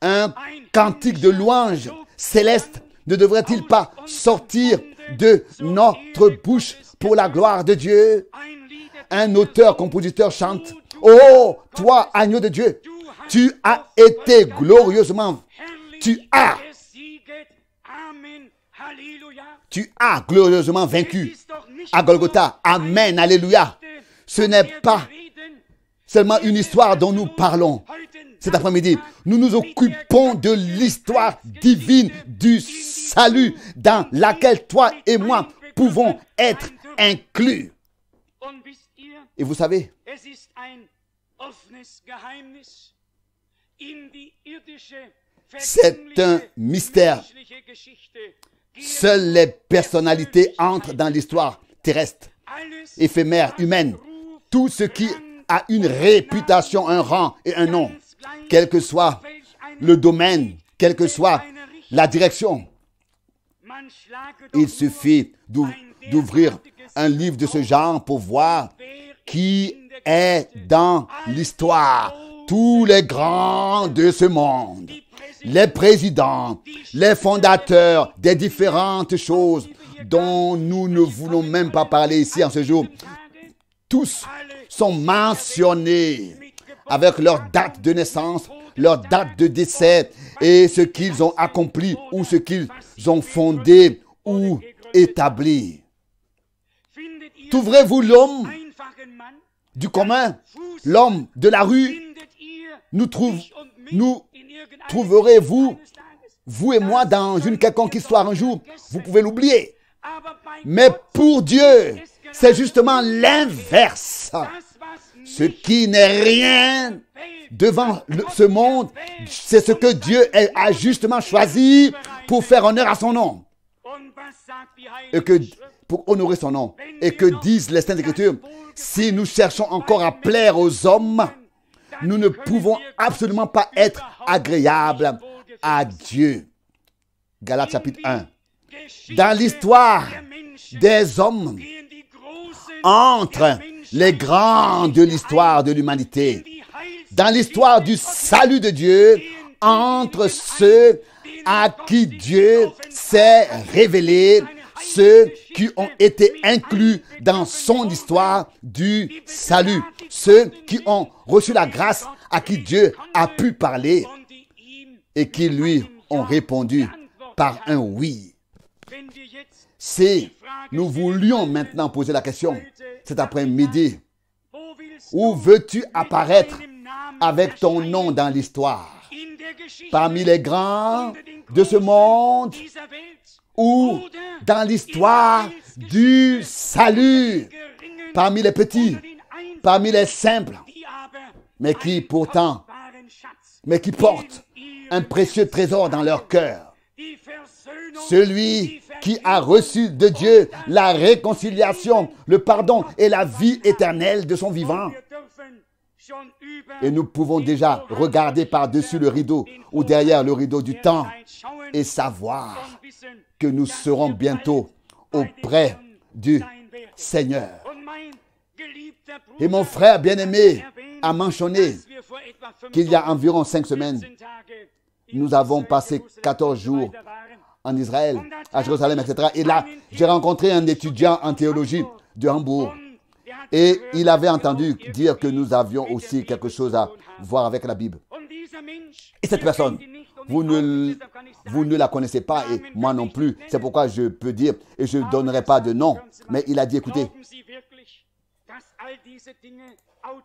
Un cantique de louange céleste ne devrait-il pas sortir de notre bouche pour la gloire de Dieu un auteur, compositeur chante, Oh, toi, agneau de Dieu, tu as été glorieusement, tu as, tu as glorieusement vaincu à Golgotha. Amen, alléluia. Ce n'est pas seulement une histoire dont nous parlons cet après-midi. Nous nous occupons de l'histoire divine du salut dans laquelle toi et moi pouvons être inclus. Et vous savez, c'est un mystère. Seules les personnalités entrent dans l'histoire terrestre, éphémère, humaine. Tout ce qui a une réputation, un rang et un nom, quel que soit le domaine, quelle que soit la direction. Il suffit d'ouvrir un livre de ce genre pour voir qui est dans l'histoire tous les grands de ce monde, les présidents, les fondateurs des différentes choses dont nous ne voulons même pas parler ici en ce jour, tous sont mentionnés avec leur date de naissance, leur date de décès et ce qu'ils ont accompli ou ce qu'ils ont fondé ou établi. touvrez vous l'homme du commun, l'homme de la rue, nous, trouve, nous trouverez vous, vous et moi, dans une quelconque histoire un jour. Vous pouvez l'oublier. Mais pour Dieu, c'est justement l'inverse. Ce qui n'est rien devant ce monde, c'est ce que Dieu a justement choisi pour faire honneur à son nom. Et que, pour honorer son nom. Et que disent les Saintes Écritures, si nous cherchons encore à plaire aux hommes, nous ne pouvons absolument pas être agréables à Dieu. Galates chapitre 1. Dans l'histoire des hommes, entre les grands de l'histoire de l'humanité, dans l'histoire du salut de Dieu, entre ceux à qui Dieu s'est révélé ceux qui ont été inclus dans son histoire du salut, ceux qui ont reçu la grâce à qui Dieu a pu parler et qui lui ont répondu par un oui. Si nous voulions maintenant poser la question cet après-midi, où veux-tu apparaître avec ton nom dans l'histoire Parmi les grands de ce monde, ou dans l'histoire du salut, parmi les petits, parmi les simples, mais qui pourtant, mais qui portent un précieux trésor dans leur cœur. Celui qui a reçu de Dieu la réconciliation, le pardon et la vie éternelle de son vivant. Et nous pouvons déjà regarder par-dessus le rideau ou derrière le rideau du temps et savoir que nous serons bientôt auprès du Seigneur. Et mon frère bien-aimé a mentionné qu'il y a environ cinq semaines, nous avons passé 14 jours en Israël, à Jérusalem, etc. Et là, j'ai rencontré un étudiant en théologie de Hambourg. Et il avait entendu dire que nous avions aussi quelque chose à voir avec la Bible. Et cette personne vous ne, vous ne la connaissez pas et moi non plus. C'est pourquoi je peux dire et je ne donnerai pas de nom. Mais il a dit, écoutez,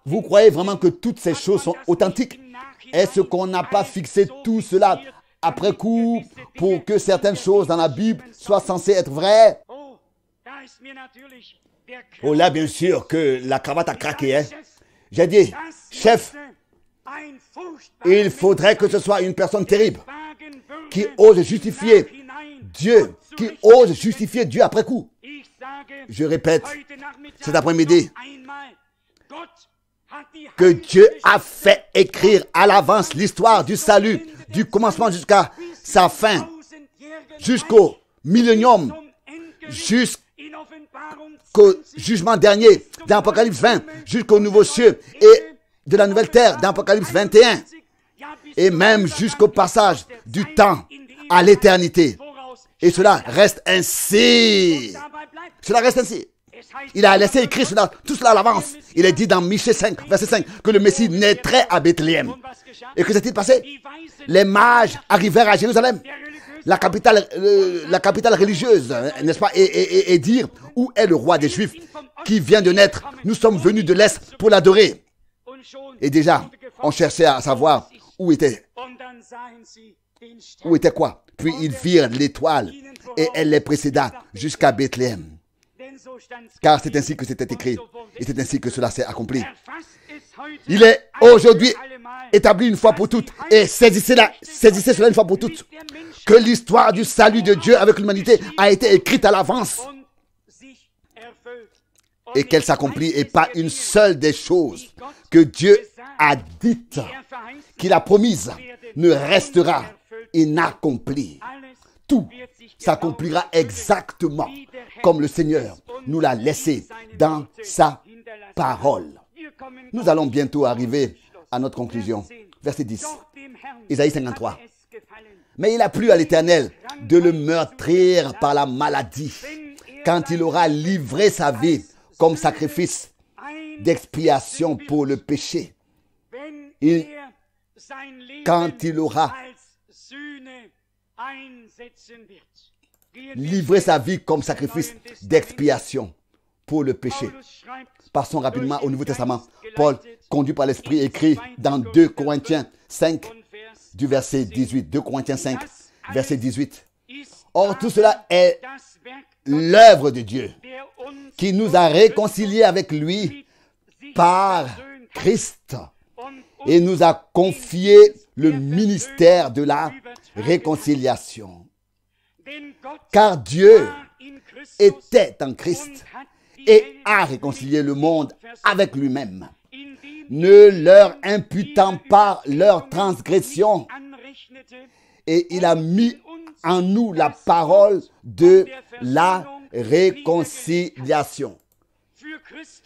vous croyez vraiment que toutes ces choses sont authentiques Est-ce qu'on n'a pas fixé tout cela après coup pour que certaines choses dans la Bible soient censées être vraies Oh là, bien sûr que la cravate a craqué. Hein. J'ai dit, chef, il faudrait que ce soit une personne terrible qui ose justifier Dieu, qui ose justifier Dieu après coup. Je répète, cet après-midi, que Dieu a fait écrire à l'avance l'histoire du salut, du commencement jusqu'à sa fin, jusqu'au millénium, jusqu'au jugement dernier d'Apocalypse 20, jusqu'au nouveau ciel et de la nouvelle terre d'Apocalypse 21 et même jusqu'au passage du temps à l'éternité. Et cela reste ainsi. Cela reste ainsi. Il a laissé écrit cela, tout cela à l'avance. Il est dit dans Michée 5, verset 5, que le Messie naîtrait à Bethléem. Et que s'est-il passé Les mages arrivèrent à Jérusalem, la capitale, euh, la capitale religieuse, hein, n'est-ce pas, et, et, dire où est le roi des Juifs qui vient de naître. Nous sommes venus de l'Est pour l'adorer. Et déjà, on cherchait à savoir où était Où était quoi Puis ils virent l'étoile et elle les précéda jusqu'à Bethléem. Car c'est ainsi que c'était écrit et c'est ainsi que cela s'est accompli. Il est aujourd'hui établi une fois pour toutes et saisissez, la, saisissez cela une fois pour toutes que l'histoire du salut de Dieu avec l'humanité a été écrite à l'avance et qu'elle s'accomplit et pas une seule des choses que Dieu a dites qu'il a promise ne restera inaccomplie. Tout s'accomplira exactement comme le Seigneur nous l'a laissé dans sa parole. Nous allons bientôt arriver à notre conclusion. Verset 10. Isaïe 53. Mais il a plu à l'Éternel de le meurtrir par la maladie quand il aura livré sa vie comme sacrifice d'expiation pour le péché. Il quand il aura livré sa vie comme sacrifice d'expiation pour le péché. Passons rapidement au Nouveau Testament. Paul, conduit par l'Esprit, écrit dans 2 Corinthiens 5, du verset 18. 2 Corinthiens 5, verset 18. Or, tout cela est l'œuvre de Dieu qui nous a réconciliés avec lui par Christ et nous a confié le ministère de la réconciliation. Car Dieu était en Christ et a réconcilié le monde avec lui-même, ne leur imputant pas leur transgression. Et il a mis en nous la parole de la réconciliation.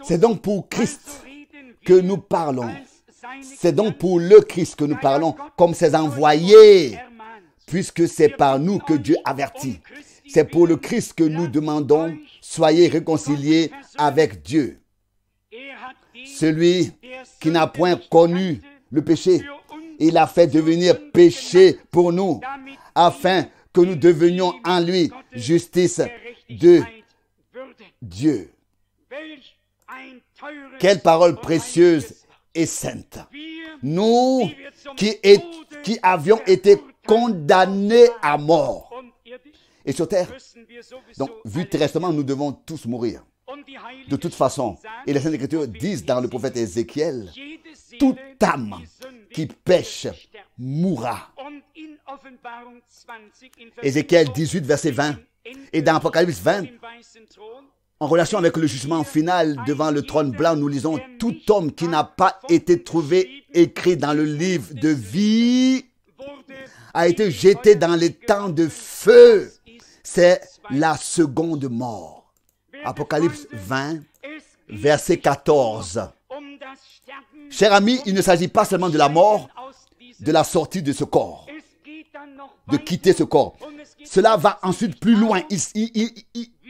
C'est donc pour Christ que nous parlons c'est donc pour le Christ que nous parlons comme ses envoyés, puisque c'est par nous que Dieu avertit. C'est pour le Christ que nous demandons, soyez réconciliés avec Dieu. Celui qui n'a point connu le péché, il a fait devenir péché pour nous, afin que nous devenions en lui justice de Dieu. Quelle parole précieuse sainte. Nous qui, qui avions été condamnés à mort. Et sur terre, donc, vu terrestrement, nous devons tous mourir. De toute façon, et les Saintes Écritures disent dans le prophète Ézéchiel, toute âme qui pêche mourra. Ézéchiel 18, verset 20. Et dans Apocalypse 20, en relation avec le jugement final devant le trône blanc, nous lisons tout homme qui n'a pas été trouvé écrit dans le livre de vie a été jeté dans les temps de feu. C'est la seconde mort. Apocalypse 20, verset 14. Cher ami, il ne s'agit pas seulement de la mort, de la sortie de ce corps, de quitter ce corps. Cela va ensuite plus loin. il,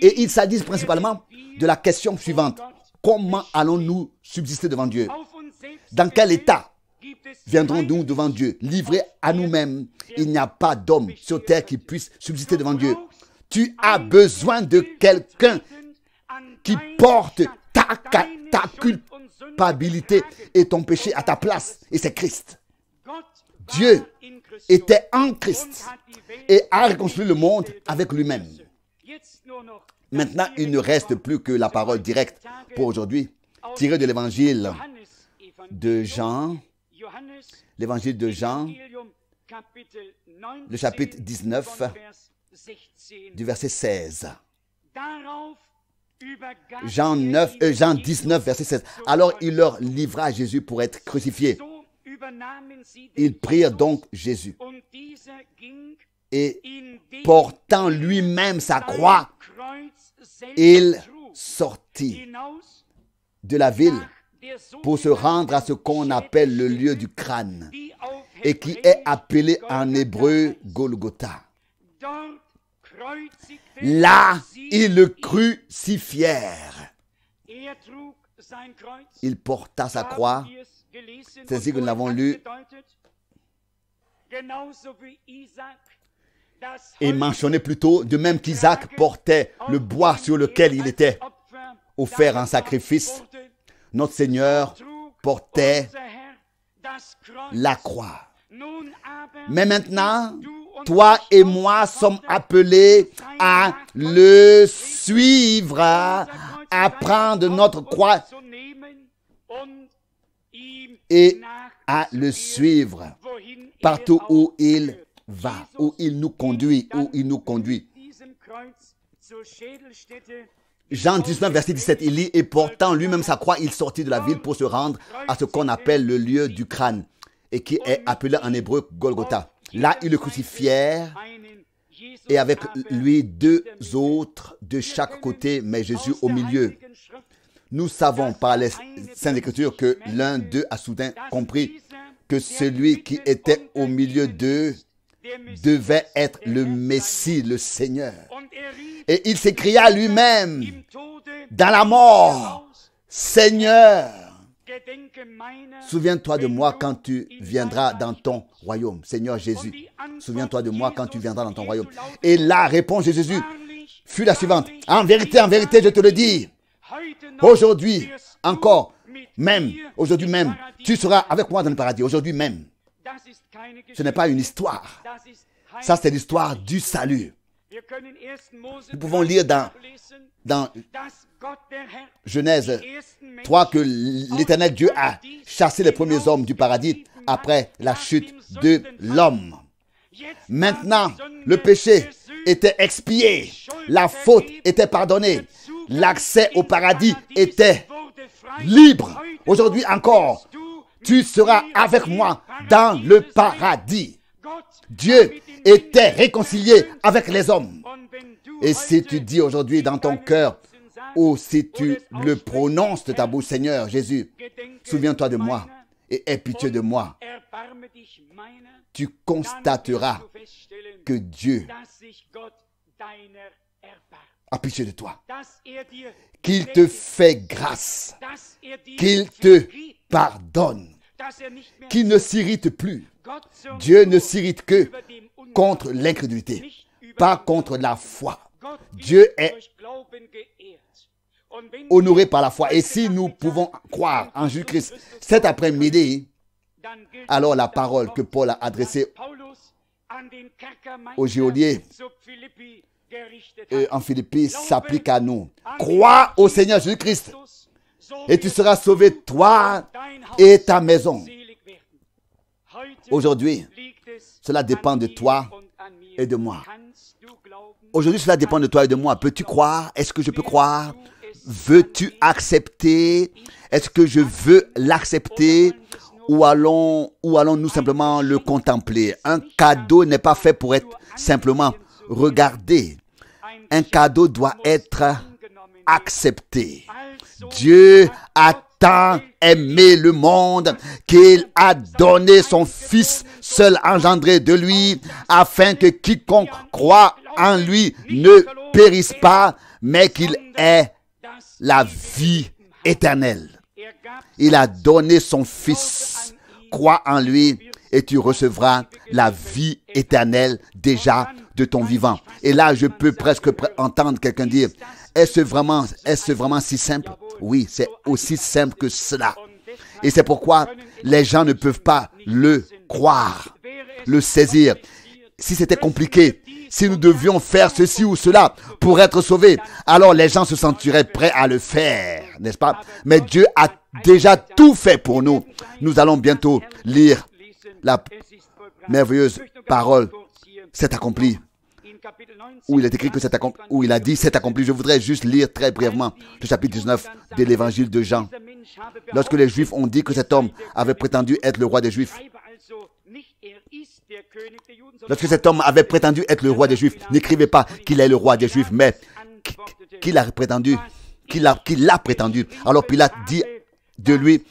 et ils s'agit principalement de la question suivante. Comment allons-nous subsister devant Dieu Dans quel état viendrons-nous devant Dieu Livrés à nous-mêmes, il n'y a pas d'homme sur terre qui puisse subsister devant Dieu. Tu as besoin de quelqu'un qui porte ta, ta culpabilité et ton péché à ta place. Et c'est Christ. Dieu était en Christ et a reconstruit le monde avec lui-même. Maintenant, il ne reste plus que la parole directe pour aujourd'hui, tirée de l'évangile de Jean, l'évangile de Jean, le chapitre 19, du verset 16. Jean, 19, euh, verset 16. Alors il leur livra Jésus pour être crucifié. Ils prirent donc Jésus. Et portant lui-même sa croix, il sortit de la ville pour se rendre à ce qu'on appelle le lieu du crâne et qui est appelé en hébreu Golgotha. Là, il le crut si fier. Il porta sa croix. C'est ce que nous l'avons lu. Et mentionné plutôt, de même qu'Isaac portait le bois sur lequel il était offert en sacrifice, notre Seigneur portait la croix. Mais maintenant, toi et moi sommes appelés à le suivre, à prendre notre croix et à le suivre partout où il va où il nous conduit, où il nous conduit. Jean 19, verset 17, il lit, et portant lui-même sa croix, il sortit de la ville pour se rendre à ce qu'on appelle le lieu du crâne, et qui est appelé en hébreu Golgotha. Là, il le crucifièrent, et avec lui deux autres de chaque côté, mais Jésus au milieu. Nous savons par les Saintes Écritures que l'un d'eux a soudain compris que celui qui était au milieu d'eux devait être le Messie, le Seigneur. Et il s'écria lui-même dans la mort, Seigneur, souviens-toi de moi quand tu viendras dans ton royaume. Seigneur Jésus, souviens-toi de moi quand tu viendras dans ton royaume. Et la réponse de Jésus fut la suivante. En vérité, en vérité, je te le dis. Aujourd'hui, encore, même, aujourd'hui même, tu seras avec moi dans le paradis, aujourd'hui même. Ce n'est pas une histoire. Ça, c'est l'histoire du salut. Nous pouvons lire dans, dans Genèse 3 que l'Éternel Dieu a chassé les premiers hommes du paradis après la chute de l'homme. Maintenant, le péché était expié, la faute était pardonnée, l'accès au paradis était libre. Aujourd'hui encore, tu seras avec moi dans le paradis. Dieu était réconcilié avec les hommes. Et si tu dis aujourd'hui dans ton cœur, ou si tu le prononces de ta bouche, Seigneur Jésus, souviens-toi de moi et aie pitié de moi, tu constateras que Dieu a pitié de toi, qu'il te fait grâce, qu'il te pardonne, qui ne s'irrite plus. Dieu ne s'irrite que contre l'incrédulité, pas contre la foi. Dieu est honoré par la foi. Et si nous pouvons croire en Jésus-Christ cet après-midi, alors la parole que Paul a adressée aux geôlier euh, en Philippi s'applique à nous. Crois au Seigneur Jésus-Christ et tu seras sauvé, toi et ta maison. Aujourd'hui, cela dépend de toi et de moi. Aujourd'hui, cela dépend de toi et de moi. Peux-tu croire Est-ce que je peux croire Veux-tu accepter Est-ce que je veux l'accepter ou allons, ou allons-nous simplement le contempler Un cadeau n'est pas fait pour être simplement regardé. Un cadeau doit être accepté. Dieu a tant aimé le monde qu'il a donné son Fils seul engendré de lui, afin que quiconque croit en lui ne périsse pas, mais qu'il ait la vie éternelle. Il a donné son Fils. Crois en lui et tu recevras la vie éternelle déjà de ton vivant. Et là, je peux presque entendre quelqu'un dire, est-ce vraiment, est vraiment si simple? Oui, c'est aussi simple que cela. Et c'est pourquoi les gens ne peuvent pas le croire, le saisir. Si c'était compliqué, si nous devions faire ceci ou cela pour être sauvés, alors les gens se sentiraient prêts à le faire, n'est-ce pas Mais Dieu a déjà tout fait pour nous. Nous allons bientôt lire la merveilleuse parole. C'est accompli où il où il a dit c'est accompli. Je voudrais juste lire très brièvement le chapitre 19 de l'évangile de Jean. Lorsque les Juifs ont dit que cet homme avait prétendu être le roi des Juifs, lorsque cet homme avait prétendu être le roi des Juifs, n'écrivez pas qu'il est le roi des Juifs, mais qu'il a prétendu, qu'il a, qu'il prétendu. Alors Pilate dit de lui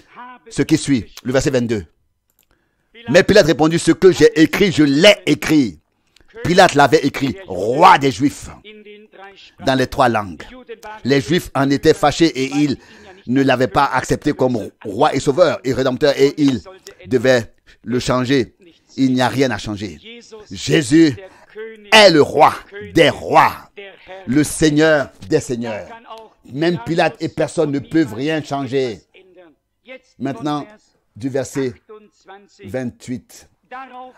ce qui suit, le verset 22. Mais Pilate répondit, ce que j'ai écrit, je l'ai écrit. Pilate l'avait écrit, roi des Juifs, dans les trois langues. Les Juifs en étaient fâchés et ils ne l'avaient pas accepté comme roi et sauveur et rédempteur et ils devaient le changer. Il n'y a rien à changer. Jésus est le roi des rois, le seigneur des seigneurs. Même Pilate et personne ne peuvent rien changer. Maintenant, du verset 28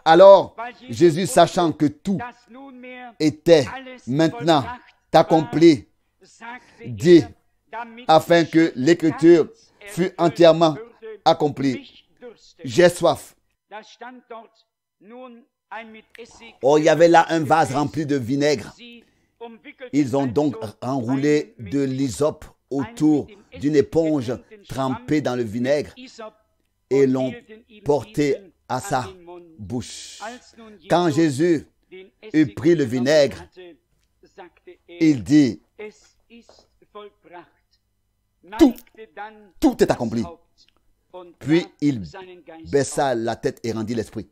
alors, Jésus, sachant que tout était maintenant accompli, er, dit, afin que l'écriture fût entièrement accomplie, j'ai soif. Oh, il y avait là un vase rempli de vinaigre. Ils ont donc enroulé de l'hysope autour d'une éponge trempée dans le vinaigre et l'ont porté à ça bouche. Quand Jésus eut pris le vinaigre, il dit, tout, tout est accompli. Puis il baissa la tête et rendit l'esprit.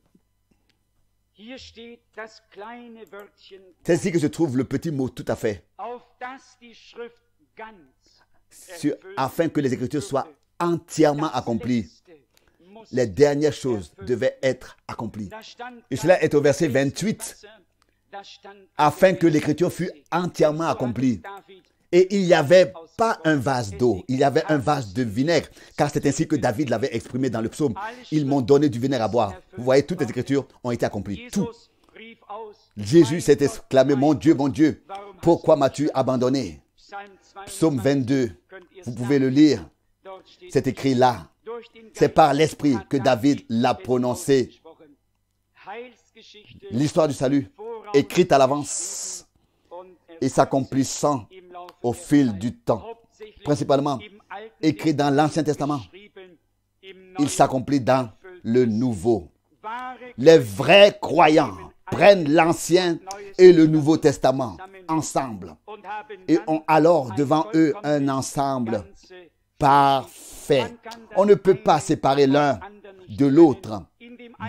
C'est ici que se trouve le petit mot tout à fait. afin que les Écritures soient entièrement accomplies les dernières choses devaient être accomplies. Et cela est au verset 28, afin que l'écriture fût entièrement accomplie. Et il n'y avait pas un vase d'eau, il y avait un vase de vinaigre, car c'est ainsi que David l'avait exprimé dans le psaume. Ils m'ont donné du vinaigre à boire. Vous voyez, toutes les écritures ont été accomplies. Tout. Jésus s'est exclamé, mon Dieu, mon Dieu, pourquoi m'as-tu abandonné Psaume 22, vous pouvez le lire. C'est écrit là. C'est par l'Esprit que David l'a prononcé. L'histoire du salut, écrite à l'avance et s'accomplissant au fil du temps, principalement écrite dans l'Ancien Testament, il s'accomplit dans le Nouveau. Les vrais croyants prennent l'Ancien et le Nouveau Testament ensemble et ont alors devant eux un ensemble parfait on ne peut pas séparer l'un de l'autre.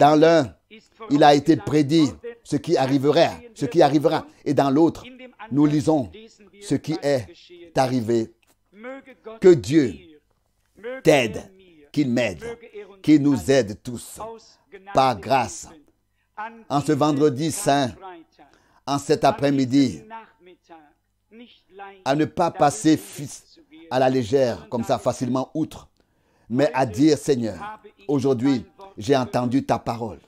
Dans l'un, il a été prédit ce qui arriverait, ce qui arrivera. Et dans l'autre, nous lisons ce qui est arrivé. Que Dieu t'aide, qu'il m'aide, qu'il nous aide tous par grâce. En ce vendredi saint, en cet après-midi, à ne pas passer à la légère comme ça facilement outre mais à dire, Seigneur, aujourd'hui, j'ai entendu ta parole.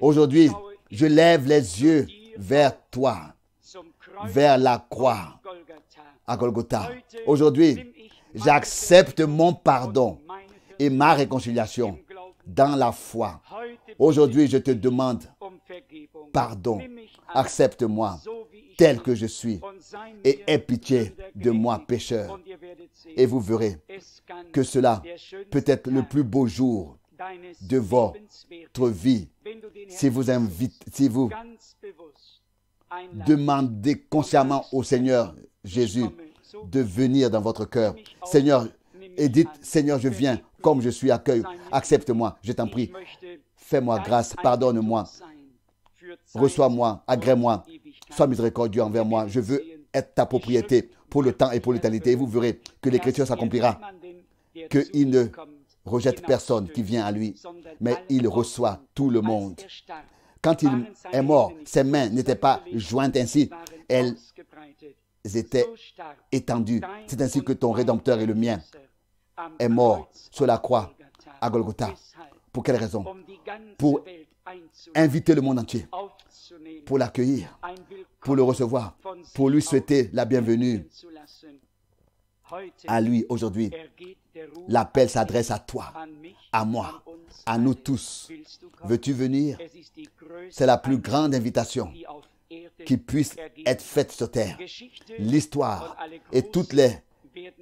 Aujourd'hui, je lève les yeux vers toi, vers la croix à Golgotha. Aujourd'hui, j'accepte mon pardon et ma réconciliation dans la foi. Aujourd'hui, je te demande pardon. Accepte-moi tel que je suis et aie pitié de moi, pécheur et vous verrez que cela peut être le plus beau jour de votre vie si vous invitez, si vous demandez consciemment au Seigneur Jésus de venir dans votre cœur. Seigneur, et dites, Seigneur, je viens comme je suis, accueille, accepte-moi, je t'en prie. Fais-moi grâce, pardonne-moi, reçois-moi, agrée-moi, sois miséricordieux envers moi, je veux être ta propriété pour le temps et pour l'éternité. Et vous verrez que l'Écriture s'accomplira, qu'il ne rejette personne qui vient à lui, mais il reçoit tout le monde. Quand il est mort, ses mains n'étaient pas jointes ainsi, elles étaient étendues. C'est ainsi que ton Rédempteur et le mien est mort sur la croix à Golgotha. Pour quelle raison Pour inviter le monde entier pour l'accueillir, pour le recevoir, pour lui souhaiter la bienvenue. À lui aujourd'hui, l'appel s'adresse à toi, à moi, à nous tous. Veux-tu venir C'est la plus grande invitation qui puisse être faite sur terre. L'histoire et toutes les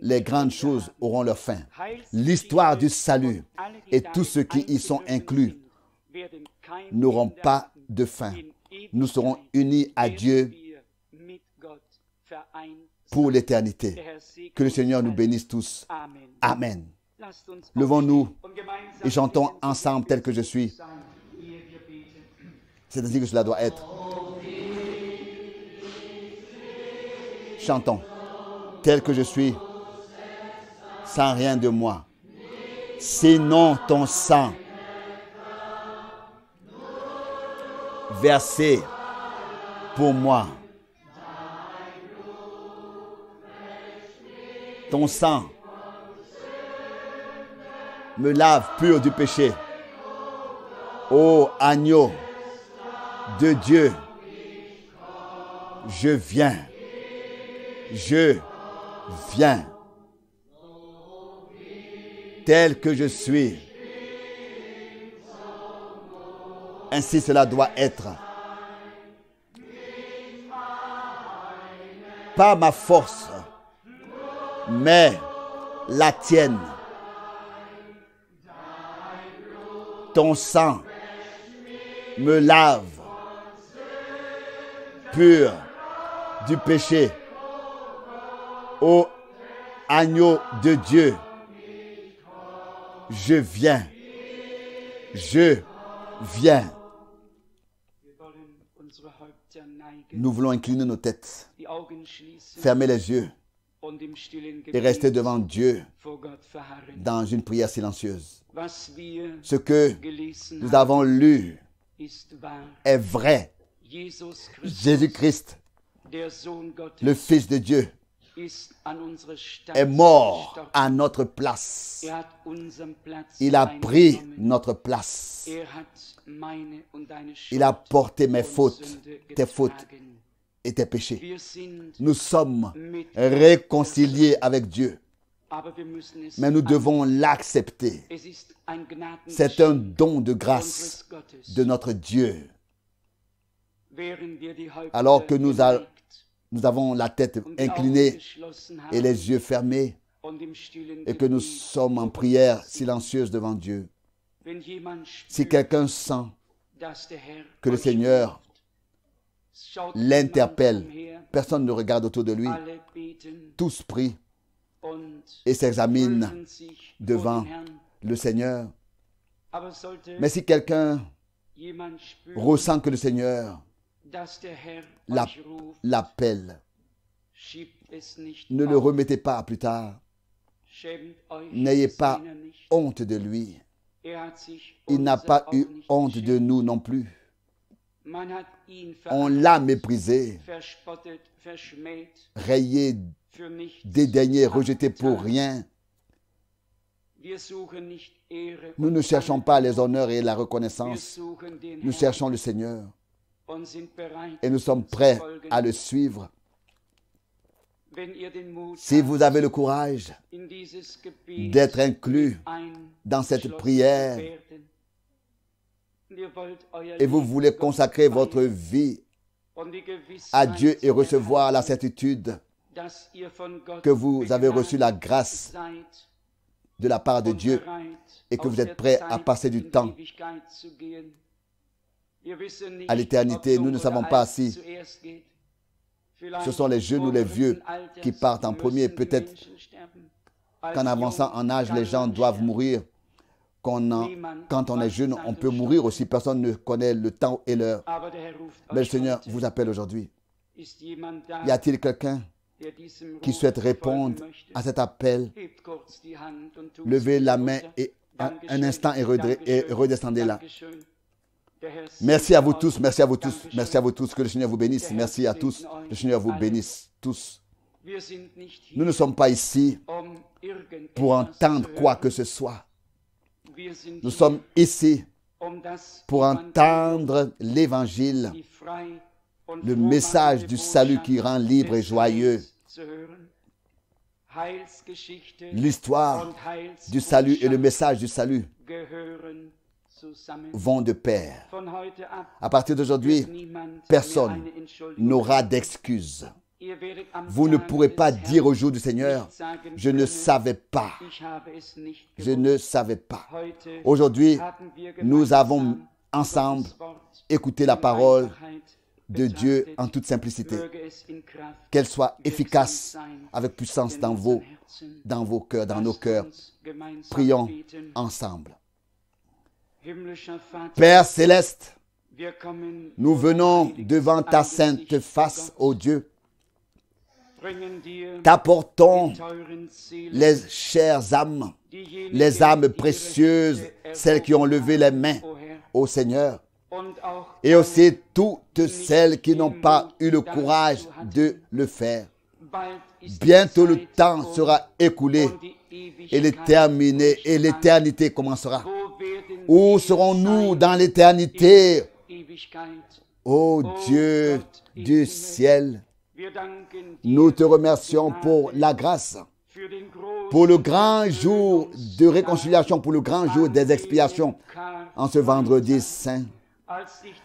les grandes choses auront leur fin. L'histoire du salut et tous ceux qui y sont inclus n'auront pas de fin nous serons unis à Dieu pour l'éternité. Que le Seigneur nous bénisse tous. Amen. Levons-nous et chantons ensemble tel que je suis. C'est ainsi que cela doit être. Chantons tel que je suis, sans rien de moi, sinon ton sang. versé pour moi. Ton sang me lave pur du péché. Ô agneau de Dieu, je viens, je viens, tel que je suis Ainsi cela doit être. Pas ma force, mais la tienne. Ton sang me lave pur du péché. Ô agneau de Dieu, je viens, je viens. nous voulons incliner nos têtes, fermer les yeux et rester devant Dieu dans une prière silencieuse. Ce que nous avons lu est vrai. Jésus-Christ, le Fils de Dieu, est mort à notre place. Er Il a pris notre place. Er Il a porté mes fautes, tes fautes et tes péchés. Nous sommes réconciliés avec Dieu. Mais nous devons l'accepter. C'est un don de grâce de notre Dieu. Alors que nous, allons nous avons la tête inclinée et les yeux fermés et que nous sommes en prière silencieuse devant Dieu, si quelqu'un sent que le Seigneur l'interpelle, personne ne regarde autour de lui, tous prient et s'examinent devant le Seigneur. Mais si quelqu'un ressent que le Seigneur l'appel. Ne le remettez pas à plus tard. N'ayez pas honte de lui. Er Il n'a pas eu honte de nous non plus. On l'a méprisé, rayé, dédaigné, rejeté pour rien. Nous ne cherchons pas les honneurs et la reconnaissance. Nous cherchons le Seigneur. Et nous sommes prêts à le suivre. Si vous avez le courage d'être inclus dans cette prière et vous voulez consacrer votre vie à Dieu et recevoir la certitude que vous avez reçu la grâce de la part de Dieu et que vous êtes prêt à passer du temps à l'éternité. Nous ne savons pas si ce sont les jeunes ou les vieux qui partent en premier. Peut-être qu'en avançant en âge, les gens doivent mourir. Quand on est jeune, on peut mourir aussi. Personne ne connaît le temps et l'heure. Mais le Seigneur vous appelle aujourd'hui. Y a-t-il quelqu'un qui souhaite répondre à cet appel, levez la main et un, instant et, redescendez la Merci à vous tous, merci à vous tous, merci à vous tous. Que le Seigneur vous bénisse, merci à tous. Le Seigneur vous bénisse tous. Nous ne sommes pas ici pour entendre quoi que ce soit. Nous sommes ici pour entendre l'évangile, le message du salut qui rend libre et joyeux, l'histoire du salut et le message du salut vont de pair. À partir d'aujourd'hui, personne n'aura d'excuses. Vous ne pourrez pas dire au jour du Seigneur, je ne savais pas. Je ne savais pas. Aujourd'hui, nous avons ensemble écouté la parole de Dieu en toute simplicité. Qu'elle soit efficace avec puissance dans vos, dans vos cœurs, dans nos cœurs. Prions ensemble. Père céleste, nous venons devant ta sainte face, ô Dieu. T'apportons les chères âmes, les âmes précieuses, celles qui ont levé les mains au Seigneur, et aussi toutes celles qui n'ont pas eu le courage de le faire. Bientôt le temps um sera écoulé et l'éternité commencera. Où serons-nous dans l'éternité Ô Dieu du ciel, nous te remercions pour la grâce, pour le grand jour de réconciliation, pour le grand jour des expiations en ce vendredi saint.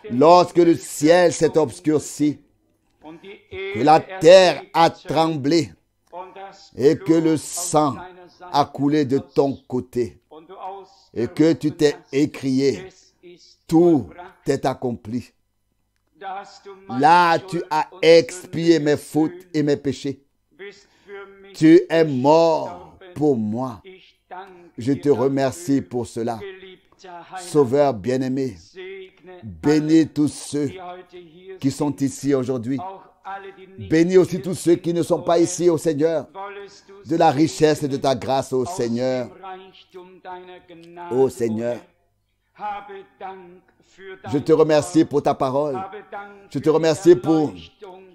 Lorsque le ciel s'est obscurci, que la terre a tremblé et que le sang a coulé de ton côté et que tu t'es écrié, tout t'est accompli. Là, tu as expié mes fautes et mes péchés. Tu es mort pour moi. Je te remercie pour cela. Sauveur bien-aimé, bénis tous ceux qui sont ici aujourd'hui. Bénis aussi tous ceux qui ne sont pas ici au Seigneur. De la richesse et de ta grâce au Seigneur Ô um oh Seigneur, je te remercie pour ta parole. Je te remercie pour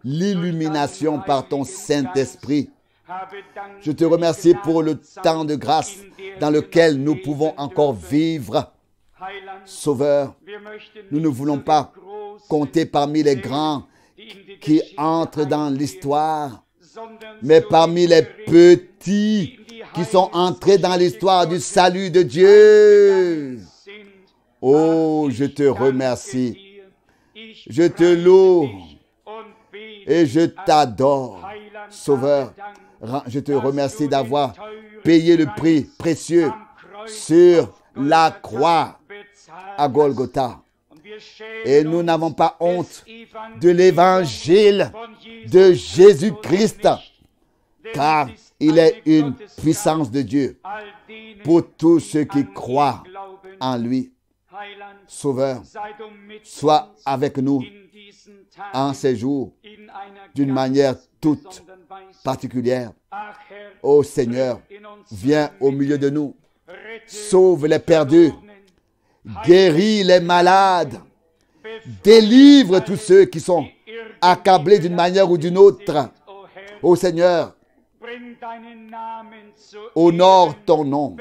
l'illumination par ton Saint-Esprit. Je te remercie pour le temps de grâce dans lequel nous pouvons encore vivre. Sauveur, nous ne voulons pas compter parmi les grands qui entrent dans l'histoire, mais parmi les petits qui sont entrés dans l'histoire du salut de Dieu. Oh, je te remercie. Je te loue et je t'adore, Sauveur. Je te remercie d'avoir payé le prix précieux sur la croix à Golgotha. Et nous n'avons pas honte de l'évangile de Jésus-Christ, car il est une puissance de Dieu pour tous ceux qui croient en lui. Sauveur, sois avec nous en ces jours d'une manière toute particulière. Ô Seigneur, viens au milieu de nous. Sauve les perdus. Guéris les malades. Délivre tous ceux qui sont accablés d'une manière ou d'une autre. Ô Seigneur, Honore ton nom.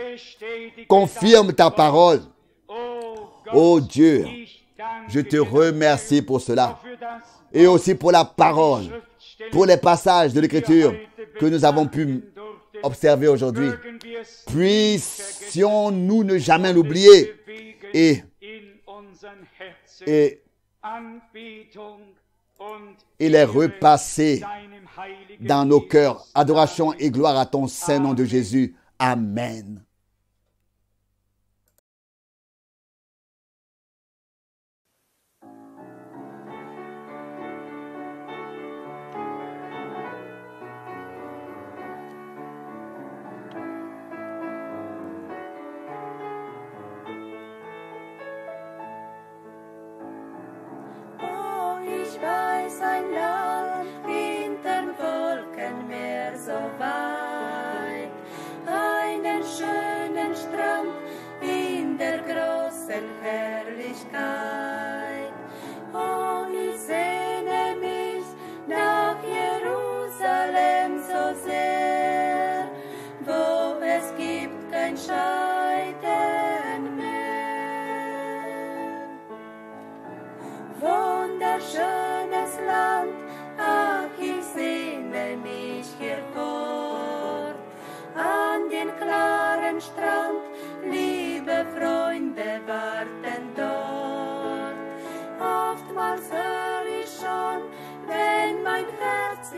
Confirme ta parole. Oh, oh Dieu, je te remercie pour cela. Et aussi pour la parole, pour les passages de l'Écriture que nous avons pu observer aujourd'hui. Puissions-nous ne jamais l'oublier et, et il est repassé dans nos cœurs. Adoration et gloire à ton Saint-Nom de Jésus. Amen.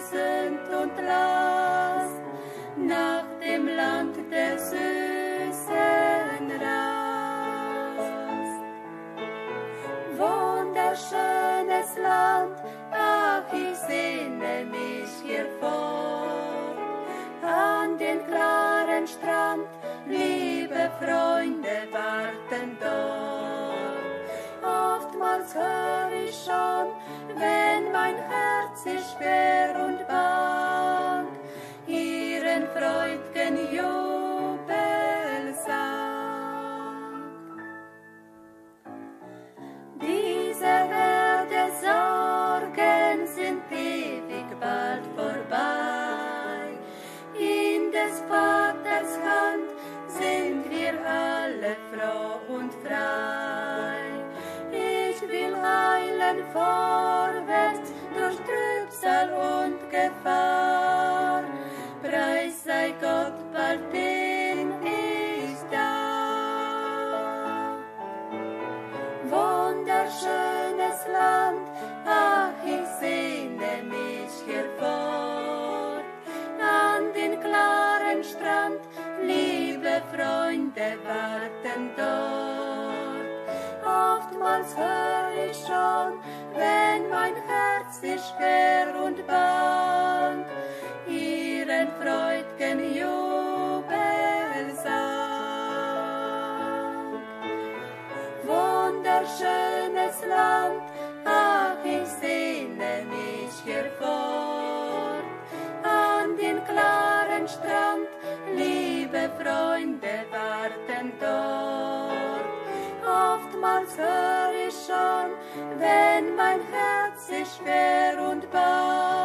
sind und lass nach dem Land der süßen Rast. Wunderschönes Land, ach, ich sehne mich hier fort. An den klaren Strand, liebe Freunde warten dort. Oftmals höre ich schon, wenn mein Herz ist schwer und bang, ihren freudgen Jubel sang. Diese Erde Sorgen sind ewig bald vorbei, in des Vaters Hand sind wir alle froh und frei. Ich will for gefahren. Preis sei Gott, bald bin ich da. Wunderschönes Land, ach, ich sehne mich hier fort. An den klaren Strand, liebe Freunde warten dort. Oftmals höre ich schon, wenn mein Herz Herz schwer und bang, ihren freudgen Jubel sang. Wunderschönes Land, ach, ich sehne mich hier fort, an den klaren Strand, liebe Freunde. mich, wer und bar.